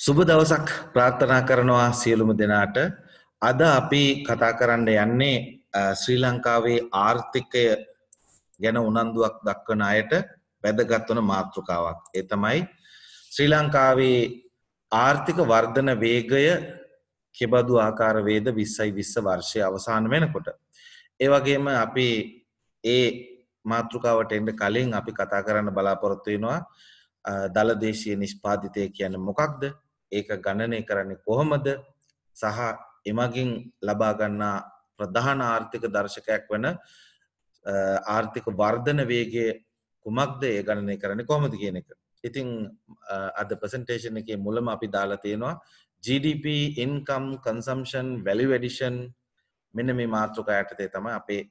සුබ දවසක් ප්‍රාර්ථනා කරනවා සියලුම දෙනාට අද අපි කතා කරන්න යන්නේ ශ්‍රී ලංකාවේ ආර්ථිකය ගැන උනන්දුවක් දක්වන අයට වැදගත්වන මාතෘකාවක්. ඒ තමයි ශ්‍රී ලංකාවේ ආර්ථික වර්ධන වේගය කෙබඳු ආකාර වේද 20යි 20 වර්ෂයේ අවසාන වෙනකොට. ඒ වගේම අපි ඒ මාතෘකාවට එන්න කලින් අපි කතා කරන්න බලාපොරොත්තු වෙනවා දලදේශීය නිෂ්පාදිතය කියන්නේ මොකක්ද? ඒක ගණනය කරන්නේ කොහොමද සහ එමගින් ලබාගන්නා ප්‍රධාන ආර්ථික දර්ශකයක් වන ආර්ථික වර්ධන වේගේ කුමක්ද ඒ ගණනය කරන කොමද කියන එක. ඉතිං අද ප්‍රසන්ටේෂන් එක මුලම අපි දාලා තියෙනවා GDP ඉන්කම් කන්සම්ෂන් වැලි වැඩිෂන් මෙන මේ මාතෘකා යටතේ තම අපේ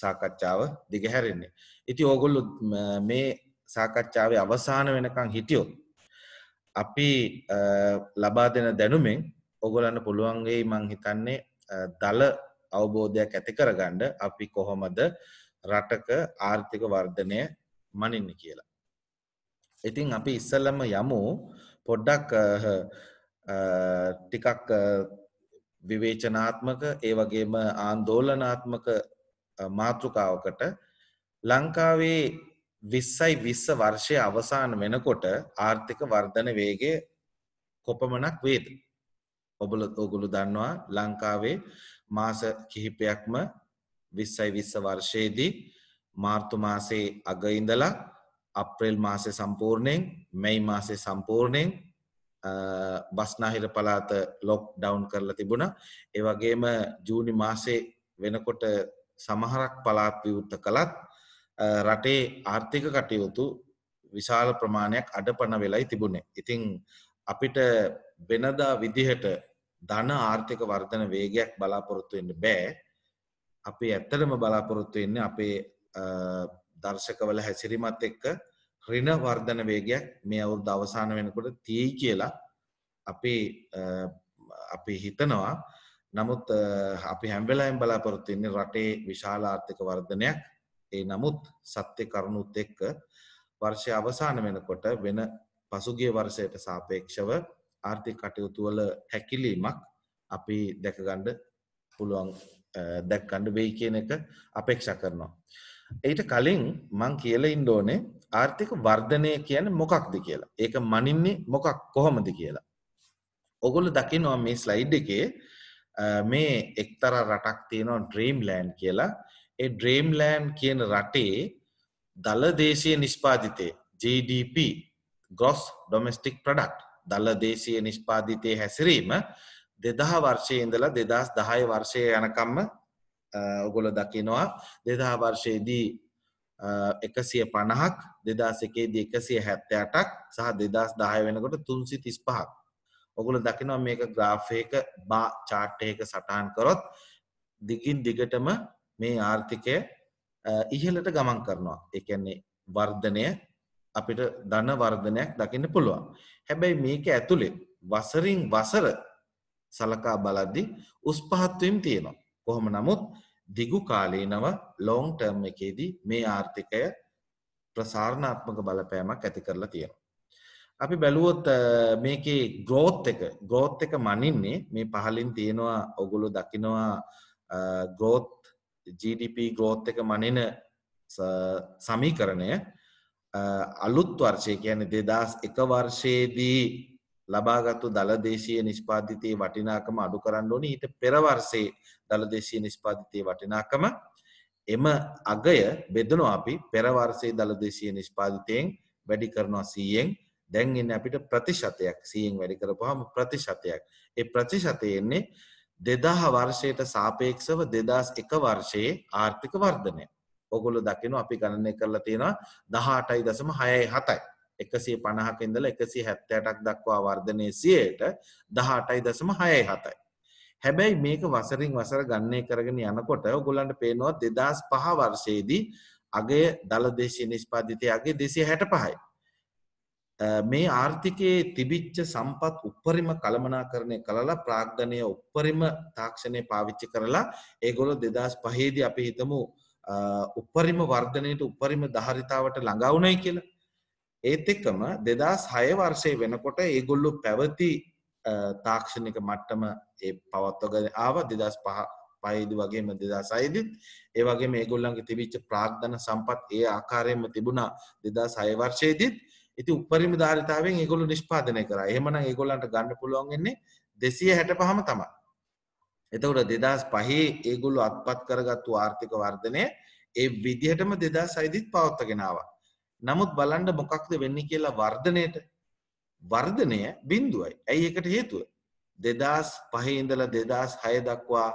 සාකච්ඡාව දිගහැරෙන්නේ. ඉති ඕගොල්ලු මේ සාකච්ඡාවේ අවසාන වෙනකං හිටියොත් අපි ලබා දෙන දැනුමෙන් ඔගොලන්න පුළුවන්ගේ මං හිතන්නේ දල අවබෝධයක් ඇති කරගණ්ඩ අපි කොහොමද රටක ආර්ථික වර්ධනය මනින්න කියලා. ඉතින් අපි ඉස්සල්ලම යමු පොඩ්ඩක් ටිකක් විවේචනාත්මක ඒ වගේම ආන්දෝලනාත්මක මාතෘකාවකට ලංකාවේ විස්සයි විස්ස වර්ෂය අවසාන වෙනකොට ආර්ථික වර්ධන වේගය කොපමණක් වේද. ඔබල ඔගුළු දන්නවා ලංකාවේ මාස කිහිපයක්ම විස්සයි විස්ස වර්ෂයේදී මාර්තුමාසේ අගඉඳලා අප්‍රේල් මාසය සම්පූර්ණයෙන් මෙයි මාසේ සම්පූර්ණයෙන් බස්නාහිර පලාත ලොක් ඩවන්් කරලා තිබුණ ඒවගේම ජූනි මාසේ වෙනකොට සමහරක් පලාත් විවෘත කළත් රටේ ආර්ථික කටයුතු විශාල ප්‍රමාණයක් අඩපන වෙලයි තිබුණේ. ඉතිං අපිට වෙනදා විදිහට ධන ආර්ථික වර්ධන වේගයක් බලාපොරොත්තුවෙන්න බෑ අපි ඇත්තටම බලාපොරොත්තුවෙන්නේ අපේ දර්ශකවල හැසිරිමත් එක්ක රිණ වර්ධන වේගයක් මේ අවුරුද්ද අවසාන වෙනකොට තියෙයි කියලා අපි අපි හිතනවා නමුත් අපි හැම්බෙලායෙන් බලාපොරොත්තුවෙන්නේ රටේ විශාල ආර්ථික වර්ධනයක් ඒ නමුත් සත්‍ය කරුණුත් එක්ක වර්ෂය අවසාන වෙනකොට වෙන පසුගිය වර්ෂයට සාපේක්ෂව ආර්ථික කටයුතු වල හැකිලීමක් අපි දැකගන්න පුළුවන් දැක්කන්න වෙයි කියන එක අපේක්ෂා කරනවා. ඊට කලින් මං කියලා ඉන්න ඕනේ ආර්ථික වර්ධනය කියන්නේ මොකක්ද කියලා. ඒක මනින්නේ මොකක් කොහොමද කියලා. ඔගොල්ලෝ දකිනවා මේ ස්ලයිඩ් එකේ මේ එක්තරා රටක් තියෙනවා ඩ්‍රීම්ලෑන්ඩ් කියලා. ඒ ඩ්‍රේම්ලෑන් කියන රටේ දලදේශය නිෂ්පාධිතය GDP ගොස් ඩොමස්ටික් ප්‍රඩක්් දලදේශය නිෂ්පාධිතය හැසිරීම දෙදහ වර්ෂය ඉඳල දෙදස් දහය වර්ෂය යනකම්ම ඔගොල දකිනවා දෙදා වර්ෂයේදී එකසිය පණහක් දෙදස් එකේදී එකසිය හැත්තයටක් සහ දෙදස් දාය වෙනකොට තුන්සි තිස් පහක් ඔගුල දකිනවා මේක ග්‍රාෆයක බා චාට්ටයක සටහන් කරොත් දිගින් දිගටම මේ ආර්ථිකය ඉහළට ගමන් කරනවා. ඒ කියන්නේ වර්ධනය අපිට ධන වර්ධනයක් දකින්න පුළුවන්. හැබැයි මේක ඇතුලේ වසරින් වසර සලකා බලද්දි උස් පහත් වීම තියෙනවා. කොහොම නමුත් දිගු කාලීනව ලෝං ටර්ම් එකේදී මේ ආර්ථිකය ප්‍රසාරණාත්මක බලපෑමක් ඇති කරලා තියෙනවා. අපි බැලුවොත් මේකේ ග්‍රෝත් එක ග්‍රෝත් එක මනින්නේ මේ පහලින් තියෙනවා ඔගොලු දකිනවා ග්‍රෝත් GDP ගෝත් එක මනින සමීකරණය අලුත් වර්ෂය කියන දෙදස් එක වර්ෂයේදී ලබාගත්තු දළදේශීය නිෂ්පාධිතයේ වටිනාකම අඩු කරන්න ඕනි ඊට පෙරවර්සේ දළදේශීය නිෂ්පාධිතයේ වටිනාකම එම අගය බෙදනු අපි පෙරවර්සේ දළදේශීය නිෂ්පාධිතයෙන් වැඩි කරනවා සීයෙන් දැන් එන්න අපිට ප්‍රතිශතයක් සීයෙන් වැඩි කරපුහම ප්‍රතිශතයක් ඒ ප්‍රතිශතයෙන්නේ දෙදාහ වර්ෂයට සාපේක්ෂව දෙදස් එක වර්ෂයේ ආර්ථික වර්ධනය. ඔගොලු දකිනු අපි ගණනය කරලා තියෙනවා දහටයි දසම හයයි හතයි. එකසේ පණහකෙන්දල එකසි හැත්තයටක් දක්වා වර්ධනය සියයට දහටයි දසම හයයි හතයි. හැබැයි මේක වසරින් වසර ගන්නේ කරගෙන යනකොට ගොලන්ට පේනවා දෙදස් පහ වර්ෂයේදී අගේ දළ දේශී නිෂ්පාධිතයගේ දෙසි හැට පහයි. මේ ආර්ථිකයේ තිබිච්ච සම්පත් උපරිම කළමනාකරණය කරලා ප්‍රාග්ධනය උපරිම තාක්ෂණය පාවිච්චි කරලා ඒගොල දෙදස් පහේදී අපි හිතමු උපරිම වර්ධනයට උපරිම දහරිතාවට ළඟවුනයි කියලා. ඒත් එක්කම දෙදස් හය වර්ෂය වෙනකොට ඒගොල්ලු පැවති තාක්ෂණික මට්ටම ඒ පවත්වග ආව දෙදස් පහ පයිදි වගේම දෙදා සයිදිත් ඒ වගේ මේගොල්ලන්ගේ තිබිච්ච ප්‍රාග්ධන සම්පත් ඒ ආකාරයෙන්ම තිබුණා දෙදා සයවර්ෂයේදත් ඉති උපරිම ධාරිතාවෙන් ඒගොලු නිෂ්පාදනය කර එහමන ඒගොල්ලන්ට ගන්න පුළුවන්ගන්නේ දෙසිය හැට පහම තමා. එතකට දෙදස් පහේ ඒගොල්ලු අත්පත් කරගත්තු ආර්ථික වර්ධනය ඒ විදිහටම දෙදා සයිදිත් පවත්තගෙනාව. නමුත් බලන්ඩ මොකක්ද වෙන්න කියලා වර්ධනයට වර්ධනය බින්දුවයි ඇයි එකට හේතුව. දෙදස් පහහිඉඳල දෙදස් හය දක්වා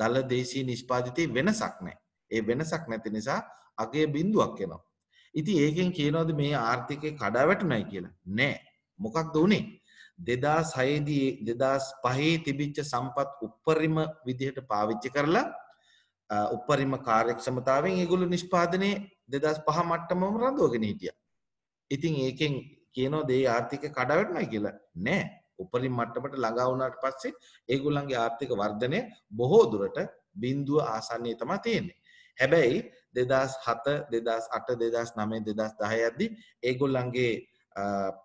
දල දේශී නිෂ්පාතිතය වෙනසක් නෑ ඒ වෙනසක් නැති නිසා අගේ බින්දුවක් එනවා. ඉති ඒකෙන් කියනවද මේ ආර්ථිකය කඩා වැටුනයි කියලා නෑ මොකක් දුනේ දෙදා සයේදී දෙදස් පහේ තිබිච්ච සම්පත් උපරිම විදිහට පාවිච්චි කරලා උපරිම කාර්යක්ෂමතාවෙන් ඒගොලු නිෂ්පාදනය දෙදස් පහ මට්ටමම රඳෝගෙන හිටිය ඉතින් ඒකෙන් කියනෝ දේ ආර්ථික කඩවටනයි කියලා නෑ උපරිම මට්ටමට ළඟා වුණාට පස්සේ ඒගොල්ලන්ගේ ආර්ථික වර්ධනය බොහෝ දුරට බින්දුව ආසන්නයේ තමයි තියෙන්නේ. හැබැයි දෙදස් හත දෙදස් අට දෙදස් නමේ දෙදස් දහයද්දි ඒගොල්ලන්ගේ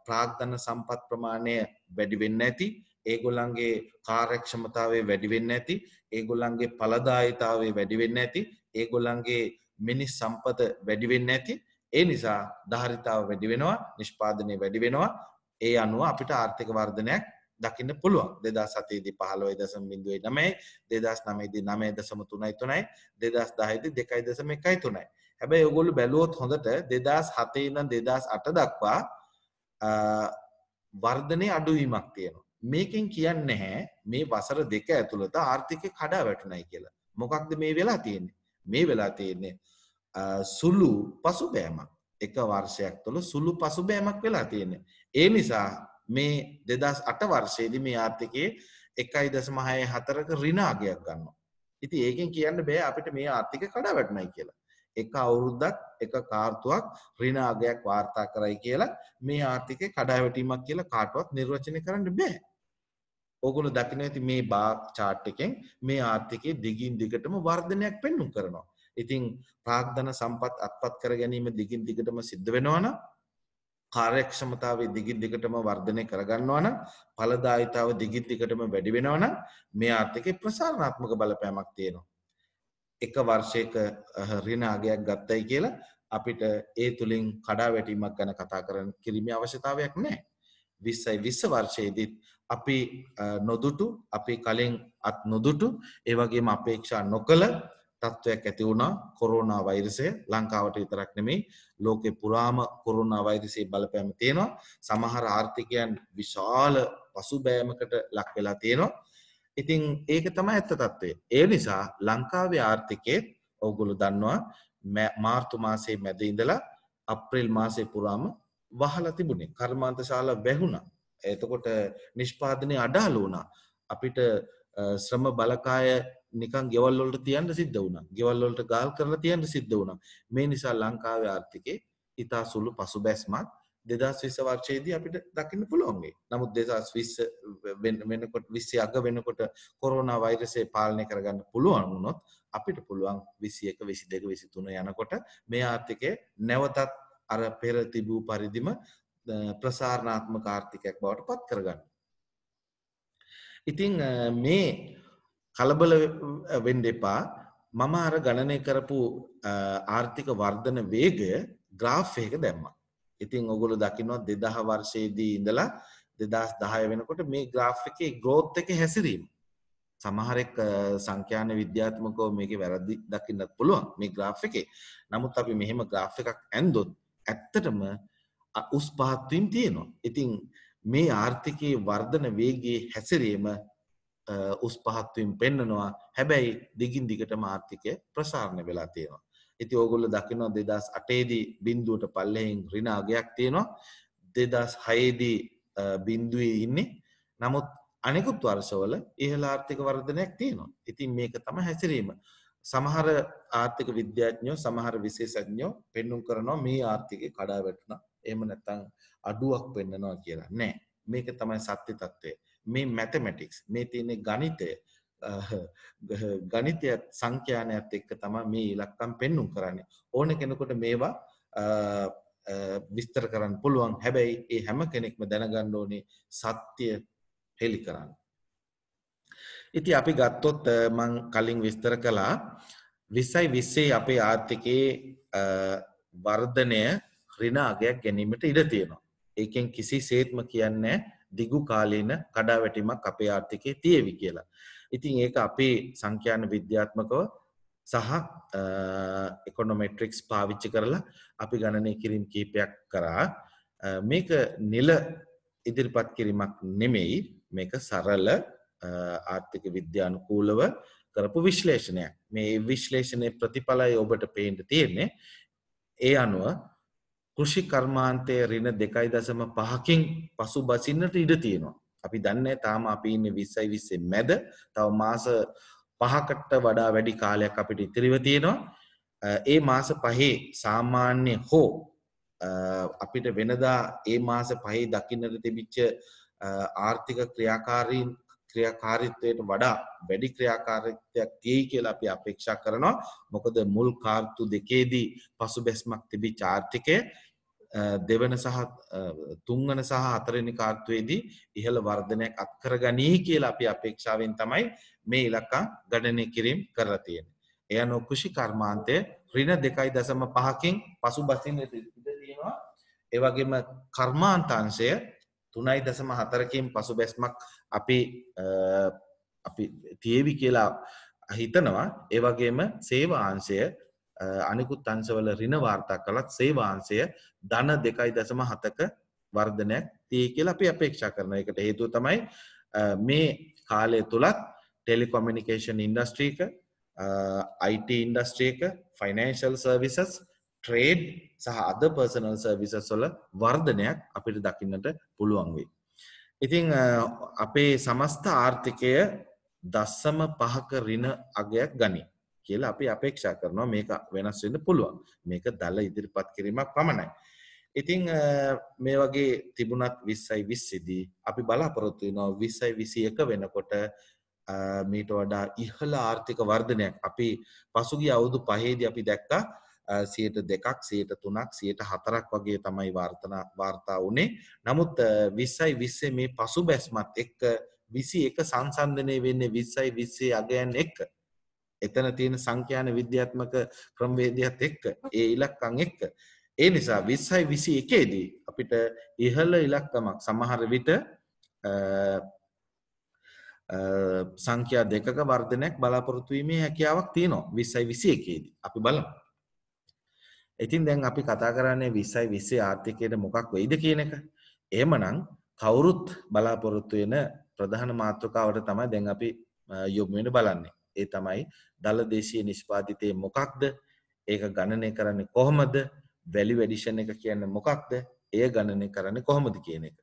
ප්‍රාග්ධන සම්පත් ප්‍රමාණය වැඩිවෙන්න ඇති ඒගොල්ලන්ගේ කාරක්ෂමතාවේ වැඩිවෙන්න ඇති ඒගොල්ලන්ගේ පලදායිතාවේ වැඩිවෙන්න ඇති ඒගොල්ලන්ගේ මිනිස් සම්පත වැඩිවෙන්න ඇති ඒ නිසා ධාරිතාව වැඩි වෙනවා නිෂ්පාදනය වැඩි වෙනවා ඒ අනුව අපිට ආර්ථික වර්ධනයක් දකින්න පුළුවන් දෙදා සතේදී පහළොයි දසම බිඳුවයි නමයි දෙදස් නමේදී නමේ දසම තුනයි තුනයි දෙදස් දාහිදී දෙකයි දසම එකයි තුනයි හැබැයි ඔගොල්ලු බැලුවොත් හොඳට දෙදස් හතේ ඉඳන් දෙදස් අට දක්වා වර්ධනය අඩුවීමක් තියෙනවා. මේකෙන් කියන්නේ නැහැ මේ වසර දෙක ඇතුළත ආර්ථිකය කඩා වැටුණයි කියලා. මොකක්ද මේ වෙලා තියෙන්නේ? මේ වෙලා තියෙන්නේ සුළු පසුබෑමක්. එක වර්ෂයක් තුළ සුළු පසුබෑමක් වෙලා තියෙන්නේ. ඒ නිසා මේ දෙදස් අට වර්ෂයේදි මේ ආර්ථකයේ එකයි දසමහය හතරක රිනාගයක් ගන්න. ඉති ඒකෙන් කියන්න බෑ අපිට මේ ආර්ථික කඩා වැටනයි කියලා. එක අවුරුද්දක් එක කාර්තුවක් රිනාගයක් වාර්තා කරයි කියලා මේ ආර්ථිකය කඩාවැටීමක් කියලා කාටුවත් නිර්වචනය කරන්න බෑ. ඕගොල දකින ඇති මේ බා චාට්ටකෙන් මේ ආර්ථිකයේ දිගින් දිගටම වර්ධනයක් පෙන්නුම් කරනවා. ඉතිං ප්‍රාග්ධන සම්පත් අත්පත් කර ගැනීම දිගින් දිගටම සිද්ධ වෙනවාන කාර්යක්ෂමතාවේ දිගින් දිගටම වර්ධනය කරගන්නවා නම් ඵලදායිතාව දිගින් දිගටම වැඩි වෙනවා නම් මේ ආර්ථිකේ ප්‍රසාරණාත්මක බලපෑමක් තියෙනවා. එක වර්ෂයක ඍණ අගයක් ගත්තයි කියලා අපිට ඒ තුලින් කඩාවැටීමක් ගැන කතා කරන්න කිරීමේ අවශ්‍යතාවයක් නැහැ. 20යි 20 වර්ෂයේදීත් අපි නොදුටු අපි කලින් අත් නොදුටු ඒ වගේම අපේක්ෂා නොකළ තත්ත්වයක් ඇති වුණා කොරෝනා වෛරසය ලංකාවට විතරක් නෙමෙයි ලෝකෙ පුරාම කොරෝනා වෛරසයේ බලපෑම තියෙනවා සමහර ආර්ථිකයන් විශාල පසුබෑමකට ලක් වෙලා තියෙනවා ඉතින් ඒක තමයි ඇත්ත తත්වය ඒ නිසා ලංකාවේ ආර්ථිකයේ ඔයගොල්ලෝ දන්නවා මාර්තු මාසයේ මැද ඉඳලා අප්‍රේල් මාසයේ පුරාම වහලා තිබුණේ කර්මාන්ත ශාලා වැහුණා එතකොට නිෂ්පාදනය අඩාල වුණා අපිට ශ්‍රම බලකාය නිකන් ගෙවල් වලට තියන්න සිද්ධ වුණා. ගෙවල් වලට ගාල් කරලා තියන්න සිද්ධ වුණා. මේ නිසා ලංකාවේ ආර්ථිකේ ඊතා සුළු පසුබැස්මක් 2020 වර්ෂයේදී අපිට දකින්න පුළුවන් වෙයි. නමුත් 2020 වෙනකොට 20 අග වෙනකොට කොරෝනා වෛරසය පාලනය කරගන්න පුළුවන් වුණොත් අපිට පුළුවන් 21 22 23 යනකොට මේ ආර්ථිකය නැවතත් අර පෙර තිබූ පරිදිම ප්‍රසාරණාත්මක ආර්ථිකයක් බවට පත් කරගන්න. ඉතින් මේ කලබල වෙන්ඩ එපා මම අර ගණනය කරපු ආර්ථික වර්ධන වේගය ග්‍රාෆ්යක දැම්ම. ඉතින් ඔගුලු දකිනවා දෙදහ වර්ෂයේදී ඉඳලා දෙදස් දහය වෙනකොට මේ ග්‍රාෆ් එකේ ග්‍රෝත් එක හැසිරීම. සමහරෙක් සංඛ්‍යාන විද්‍යාත්මකෝ මේක වැරදි දකින්නත් පුළුවන් මේ ග්‍රාෆ් එකේ නමුත් අපි මෙහෙම ග්‍රාෆ් එකක් ඇන්දොත් ඇත්තටම උස් පහත්වීම් තියෙනවා. ඉතින් මේ ආර්ථිකයේ වර්ධන වේගේ හැසිරීම උස් පහත්වීම් පෙන්නනවා හැබැයි දිගින් දිගට මාර්ථිකය ප්‍රසාරණය වෙලා තියෙනවා. ඉති ඕගොල්ල දකිනවා දෙදස් අටේදී බින්දුවට පල්ලෙහින් රිනාගයක් තියෙනවා දෙදස් හයේදී බින්දුවේ ඉන්නේ නමුත් අනෙකුත් වර්ෂවල ඉහළ ආර්ථික වර්ධනයක් තියෙනවා. ඉතින් මේක තම හැසිරීම. සමහර ආර්ථික විද්‍යාඥෝ සමහර විශේෂඥෝ පෙන්නුම් කරනවා මේ ආර්ථිකය කඩා වැටුණා. එහෙම නැත්නම් අඩුවක් පෙන්නනවා කියලා. නෑ. මේක තමයි සත්‍ය తත්වය. මේ මැතමැටික්ස් මේ තියෙන ගණිතය ගණිතයත් සංඛ්‍යානයත් එක්ක තමයි මේ ඉලක්කම් පෙන්눔 කරන්නේ ඕන කෙනෙකුට මේවා විස්තර කරන්න පුළුවන් හැබැයි ඒ හැම කෙනෙක්ම දැනගන්න ඕනේ සත්‍ය හෙලි කරන්න. ඉතින් අපි ගත්තොත් මං කලින් විස්තර කළා 20යි 20 අපේ ආර්ථිකයේ වර්ධනය ඍණ අගයක් ගැනීමට ඉඩ තියෙනවා. ඒකෙන් කිසිසේත්ම කියන්නේ නැහැ දිගු කාලීන කඩාවැටීමක් අපේ ආර්ථිකයේ තියෙවි කියලා. ඉතින් ඒක අපේ සංඛ්‍යාන විද්‍යාත්මකව සහ එකොනොමෙට්‍රික්ස් පාවිච්චි කරලා අපි ගණනය කිරීම් කීපයක් කරා මේක නිල ඉදිරිපත් කිරීමක් නෙමෙයි මේක සරල ආර්ථික විද්‍යානුකූලව කරපු විශ්ලේෂණයක් මේ විශ්ලේෂණය ප්‍රතිඵලයි ඔබට පේන්ට තියෙන්නේ ඒ අනුව කෘෂි කර්මාන්තය රින දෙකයි දසම පහකින් පසු බසින්නට ඉඩ තියෙනවා. අපි දන්න තාම අපි ඉන්න විස්සයි විස්සේ මැද තව මාස පහකට වඩා වැඩි කාලයක් අපිට ඉතිරිව තියෙනවා ඒ මාස පහේ සාමාන්‍ය හෝ අපිට වෙනදා ඒ මාස පහේ දකින්නට තිබිච්ච ආර්ථික ක්‍රියාකාරීන් ක්‍රියාකාරීත්වයට වඩා වැඩි ක්‍රියාකාරීත්වයක් තියෙයි කියලා අපි අපේක්ෂා කරනවා. මොකද මුල් කාර්තු දෙකේදී පසුබැස්මක් තිබි චාර්ටිකය දෙවන සහ තුන්වන සහ හතරවෙනි කාර්තුවේදී ඉහළ වර්ධනයක් අත්කර ගනී කියලා අපි අපේක්ෂාවෙන් තමයි මේ ඉලක්කම් ගණනය කිරීම කරලා තියෙන්නේ. එය අනුව කෘෂි කර්මාන්තය ඍණ 2.5කින් පසුබසින් ඉඳ තියෙනවා. ඒ වගේම කර්මාන්තාංශය තුනයි දසම හතරකින් පසු බැස්මක් අපි අපි තියවි කියලා හිතනවා ඒවගේම සේවාංශය අනිකුත් අංශවල රින වාර්තා කළත් සේවාංශය ධන දෙකයි දසම හතක වර්ධනයක් තිය කියලා අපි අපේක්ෂා කරන එකට හේතුව තමයි මේ කාලය තුළත් ටෙලිකොමිනිිකේෂන් ඉන්ඩස්ට්‍රීක IT ඉන්ඩස්ට්‍රීක ෆනන්ශල් සර්විසස් ට්‍රේඩ් සහ අද පර්සනල් සර්විසස් සොල වර්ධනයක් අපිට දකින්නට පුළුවන් වේ ඉතිං අපේ සමස්ත ආර්ථිකය දස්සම පහක රින අගයක් ගනි කියලා අපි අපේක්ෂා කරනවා මේක වෙනස් වෙන්න පුළුවන් මේක දල ඉදිරිපත් කිරීමක් පමණයි. ඉතිං මේ වගේ තිබුණත් විස්සයි විස්සිදී අපි බලාපොරොත්තු වෙනවා විස්සයි විසියක වෙනකොට මීට වඩා ඉහළ ආර්ථික වර්ධනයක් අපි පසුගිය අවුදු පහේදී අපි දැක්කා සයට දෙකක් සයට තුනක් සයට හතරක් වගේ තමයි වාර්තන වාර්තා වනේ නමුත් විස්සයි විස්සේ මේ පසු බැස්මත් එක්ක විසි එක සංසන්ධනය වෙන්නේ විස්සයි විස්සේ අගයන් එක්ක එතන තියෙන සංඛ්‍යාන විද්‍යාත්මක ක්‍රම්වේදයක් එක්ක ඒ ඉලක්කං එක්ක ඒ නිසා විස්සයි විසි එකේදී අපිට ඉහළ ඉලක්කමක් සමහර විට සංඛ්‍යා දෙකක වර්ධනයක් බලාපොරොත්තුවීමේ හැකියාවක් තියෙනවා විස්සයි විසි එකේදී අපි බලමු ඉතින් දැන් අපි කතා කරන්නේ 20යි 20 ආර්ථිකයට මොකක් වෙයිද කියන එක. එහෙමනම් කවුරුත් බලාපොරොත්තු වෙන ප්‍රධාන මාතෘකාවට තමයි දැන් අපි යොමු වෙන්න බලන්නේ. ඒ තමයි දල දේශීය නිෂ්පාදිතයේ මොකක්ද? ඒක ගණනය කරන්නේ කොහොමද? වැලියු ඇඩිෂන් එක කියන්නේ මොකක්ද? එය ගණනය කරන්නේ කොහොමද කියන එක.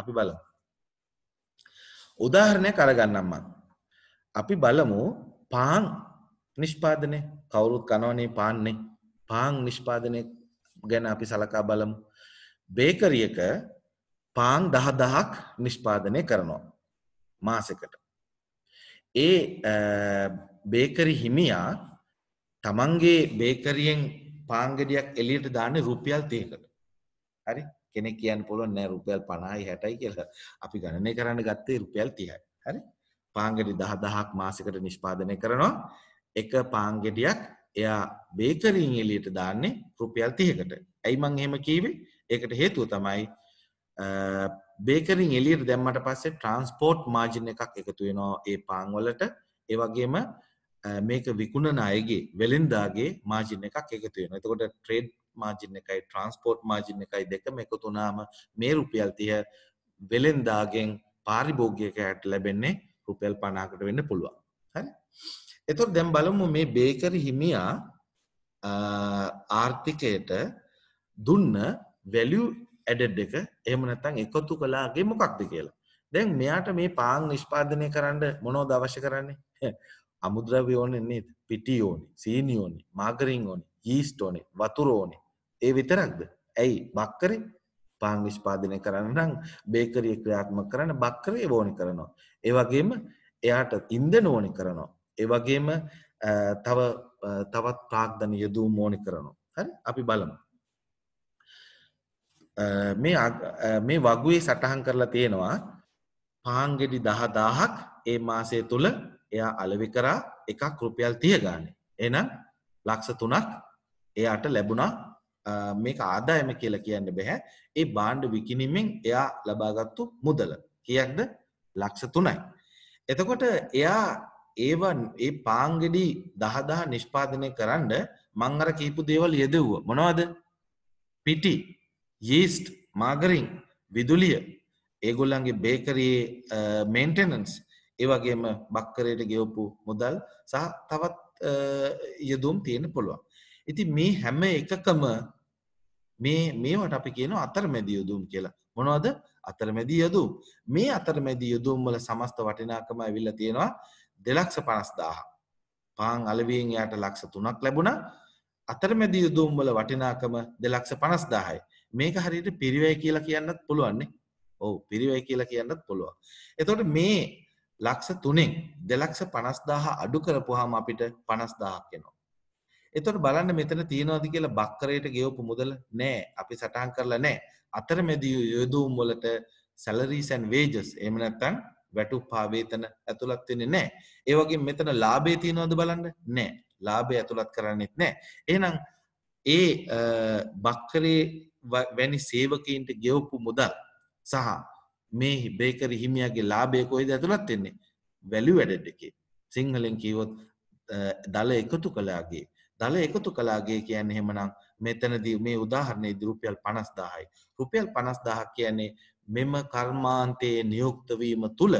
අපි බලමු. උදාහරණයක් අරගන්නම් මම. අපි බලමු පාන් නිෂ්පාදනය කවුරුත් කනවනේ පාන්නේ පාන් නිෂ්පාදනය ගැන අපි සලකා බලමු. බේකරියක පාන් දහ දහක් නිෂ්පාදනය කරනවා මාසකට. ඒ බේකරි හිමියා තමන්ගේ බේකරියෙන් පාංගඩියක් එලියට දාන්න රුපියල් තියකට හරි කෙනෙ කියන්න පොළො නෑ රුපියල් පණයි හැටයි කියලා අපි ගණනය කරන්න ගත්තේ රුපියල් තියයි හරි පාංගඩි දහ දහක් මාසකට නිෂ්පාදනය කරනවා එක පාංගෙඩියක් එයා බේකරින් එලියට දාන්නේ රුපියල් 30කට. ඇයි මං එහෙම කීවේ? ඒකට හේතුව තමයි බේකරින් එලියට දැම්මට පස්සේ ට්‍රාන්ස්පෝර්ට් මාජින් එකක් එකතු වෙනවා ඒ පාන් වලට. ඒ වගේම මේක විකුණන අයගේ වෙළෙන්දාගේ මාජින් එකක් එකතු වෙනවා. එතකොට ට්‍රේඩ් මාජින් එකයි ට්‍රාන්ස්පෝර්ට් මාජින් එකයි දෙකම එකතු වුණාම මේ රුපියල් 30 වෙළෙන්දාගෙන් පාරිභෝගිකයට ලැබෙන්නේ රුපියල් 50කට වෙන්න පුළුවන්. හරි? එතුොට දැම් බලමු මේ බේකරි හිමියා ආර්ථිකයට දුන්න වැලිය ඇඩඩ් එක එහම නැතන් එකතු කලාගේ මොකක්ද කියලා දැන් මෙයාට මේ පාන් නිෂ්පාදනය කරන්න මොනෝ දවශ්‍ය කරන්නේ අමුද්‍රව්‍ය ඕන නේද පිටි ඕනි සීනි ඕනි මාගරින් ඕනි ඊස්ට ඕනේ වතුර ඕනේ ඒ විතරක්ද ඇයි බක්කරේ පාන් නිෂ්පාදනය කරන්න නම් බේකරිය ක්‍රියාත්මක කරන්න බක්කරේ ඕනි කරනවා ඒ වගේම එයාට ඉන්ධන ඕනි කරනවා ඒවගේම තව තවත් ප්‍රාග්ධන යෙදූ මෝනි කරනවා. හරි අපි බලමු. මේ මේ වගුවේ සටහන් කරලා තියෙනවා පාන්ගෙඩි දහ දාහක් ඒ මාසය තුළ එයා අලවි කරා එකක් රුපියල් තිය ගාන. එනම් ලක්ෂ තුනක් එයාට ලැබුණා මේක ආදායම කියලා කියන්න බැහැ ඒ බාණ්ඩ විකිනිමින් එයා ලබාගත්තු මුදල කියක්ද ලක්ෂ තුනයි. එතකොට එයා ඒවන් ඒ පාංගෙඩි දහදා නිෂ්පාදනය කරන්න මංගර කීපු දේවල් යෙදව්ව මොනවාද පිටි යීස්ට් මාගරින් විදුලිය ඒගොල්ලන්ගේ බේකරයේ මේන්ටනන්ස් ඒවගේම බක්කරයට ගෙවපු මුදල් සහ තවත් යෙදුම් තියෙන පුළුවන් ඉති මේ හැම එකකම මේ මේවට අපි කියන අතර මැදිය යුදුම් කියලා මොනවද අතර මැදී යුදුම් මේ අතර මැදී යුදුම් වල සමස්ත වටිනාකම ඇවිල්ල තියෙනවා දෙලක්ෂ පනස්දාහ පාන් අලවීෙන් යාට ලක්ෂ තුනක් ලැබුණ අතරමැදී යුදුම්වල වටිනාකම දෙලක්ෂ පනස්දාහයි මේක හරියට පිරිවය කියලා කියන්නත් පුළුවන්නේ ඔවු පිරිවය කියලා කියන්නත් පුළුවන් එතොට මේ ලක්ෂ තුනෙන් දෙලක්ෂ පනස්දාහ අඩු කරපුහම අපිට පනස්දාහක් කෙනවා එතොට බලන්න මෙතන තියෙනවාද කියලා බක්කරයට ගෙවපු මුදල නෑ අපි සටහන් කරලා නෑ අතරමැදිය යොදුම් වලට සැලරීසැන් වේජස් එමනැත්තන් වැටු පාවේතන ඇතුළත් වෙන්නේ නැහැ. ඒ වගේ මෙතන ලාභේ තියනවද බලන්න? නැහැ. ලාභය ඇතුළත් කරන්නේත් නැහැ. එහෙනම් ඒ බක්කරේ වැනි සේවකීන්ට ගෙවපු මුදල් සහ මේ බේකරි හිමියාගේ ලාභය කොයිද ඇතුළත් වෙන්නේ? වැලියු ඇඩඩ් එකේ. සිංහලෙන් කිව්වොත් දල එකතු කළාගේ. දල එකතු කළාගේ කියන්නේ එහෙමනම් මෙතනදී මේ උදාහරණයේදී රුපියල් 50000යි. රුපියල් 50000 කියන්නේ මෙම කර්මාන්තයේ නියුක්තවීම තුළ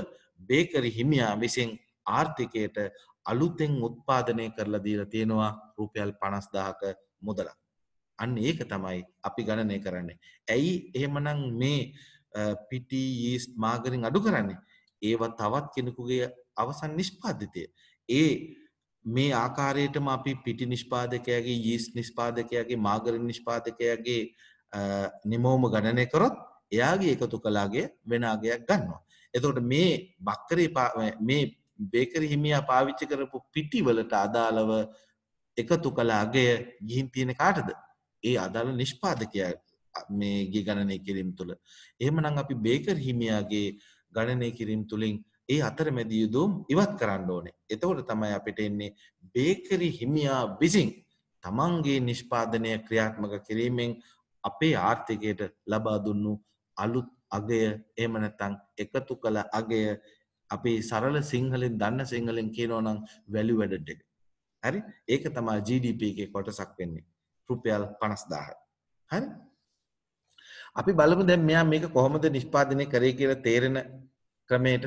බේකරි හිමියා විසින් ආර්ථිකයට අලුතෙන් උත්පාදනය කරලා දීලා තියෙනවා රුපියල් 50000ක මුදලක්. අන්න ඒක තමයි අපි ගණනය කරන්නේ. ඇයි එහෙමනම් මේ පිටි යීස්ට් මාගරින් අඩු කරන්නේ? ඒවා තවත් කෙනෙකුගේ අවසන් නිෂ්පාදිතය. ඒ මේ ආකාරයටම අපි පිටි නිෂ්පාදකයාගේ යීස් නිෂ්පාදකයාගේ මාගරින් නිෂ්පාදකයාගේ නිමෝම ගණනය කරොත් එයාගේ එකතු කලාගේ වෙනගයක් ගන්නවා. එතකොට මේ බක්කරේ මේ බේකරි හිමියා පාවිච්චි කරපු පිටිවලට අදාළව එකතු කලාගේ ගිහින් තියෙන කාටද ඒ අදාළ නිෂ්පාදකයා මේ ගේ ගණනය කිරීම තුළ. එහෙමනම් අපි බේකර් හිමියාගේ ගණනය කිරීම තුළින් ඒ අතර මැදියුදුම් ඉවත් කරන්න ඕනේ. එතකොට තමයි අපිට එන්නේ බේකරි හිමියා විසින් තමන්ගේ නිෂ්පාදනය ක්‍රියාත්මක කිරීමෙන් අපේ ආර්ථිකයට ලබා දුන්නු අලුත් අගය එහෙම නැත්නම් එකතු කළ අගය අපි සරල සිංහලෙන් දන්න සිංහලෙන් කියනවා නම් වැලියු ඇඩඩ් එක. හරි? ඒක තමයි GDP එකේ කොටසක් වෙන්නේ. රුපියල් 50000. හරි? අපි බලමු දැන් මෙයා මේක කොහොමද නිෂ්පාදනය කරේ කියලා තේරෙන ක්‍රමයට.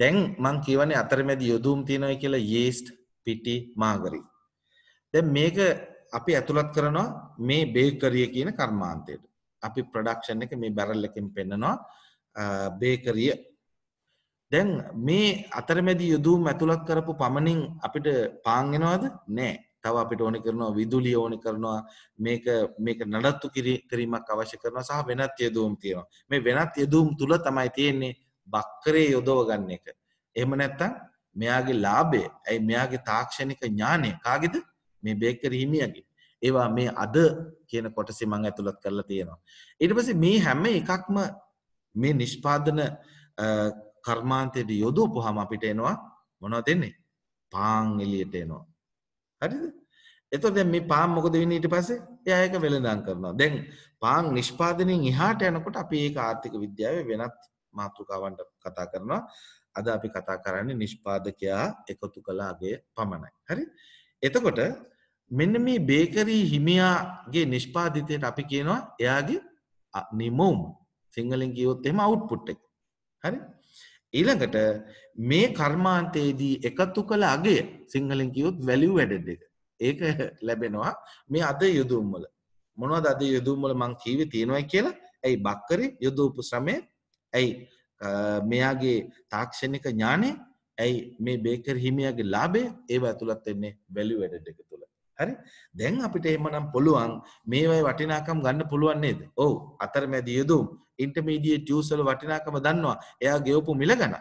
දැන් මම කියවනේ අතරමැදි යොදුම් තියෙනවා කියලා yeast, පිටි, මාගරි. දැන් මේක අපි ඇතුළත් කරනවා මේ බේකරිය කියන කර්මාන්තයට. අපි ප්‍රඩක්ෂන් එක මේ බැරල් එකින් පෙන්නනවා බේකරිය දැන් මේ අතරමැදි යුදූම් ඇතුළත් කරපු පමණින් අපිට පාන්ගෙනවාද නෑ තව අපිට ඕනි කරනවා විදුලිය ඕනි කරනවා මේක මේක නඩත්තු කිරීමක් අවශ්‍ය කරනවා සහ වෙනත් යෙදූම් තියෙනවා මේ වෙනත් යෙදූම් තුළ තමයි තියෙන්නේ බක්කරේ යොදව ගන්න එක එහෙම නැත්තම් මෙයාගේ ලාභය ඇයි මෙයාගේ තාක්ෂණික ඥානය කාගෙද මේ බේකර හිමියගේ ඒවා මේ අද කියන කොටසේ මම ඇතුළත් කරලා තියෙනවා. ඊට පස්සේ මේ හැම එකක්ම මේ නිෂ්පාදන කර්මාන්තයට යොදවපුවාම අපිට එනවා මොනවද එන්නේ? පාන් එළියට එනවා. හරිද? එතකොට දැන් මේ පාන් මොකද වෙන්නේ ඊට පස්සේ? එයා ඒක වෙළඳාම් කරනවා. දැන් පාන් නිෂ්පාදනයෙන් එහාට යනකොට අපි ඒක ආර්ථික විද්‍යාවේ වෙනත් මාතෘකාවන්ට කතා කරනවා. අද අපි කතා කරන්නේ නිෂ්පාදකයා එකතු කළ අගය පමණයි. හරි? එතකොට මෙන්න මේ බේකරී හිමියාගේ නිෂ්පාධිතයට අපි කියනවා එයාගේ නිමවුම් සිංහලෙන් ගියොත් එම අවුට්පුට් එක හරි ඊළඟට මේ කර්මාන්තයේදී එකතු කළ අගේ සිංහලෙන් කිවොත් වැලිව් වැඩ එක ඒක ලැබෙනවා මේ අද යුදුම්වල මොනවද අද යුදුම්වල මං කීවේ තියෙනවා කියලා ඇයි බක්කරි යුදූපු ශ්‍රමය ඇයි මෙයාගේ තාක්ෂණික ඥානය ඇයි මේ බේකර් හිමියගේ ලාබේ ඒව ඇතුළත් එන්නේ වැලි වැඩ එකතු හරි දැන් අපිට එහෙමනම් පුළුවන් මේවයි වටිනාකම් ගන්න පුළුවන් නේද? ඔව් අතරමැද යෙදුම් ඉන්ටර්මීඩියට් ජූස් වල වටිනාකම දන්නවා. එයා ගෙවපු මිල ගණන්.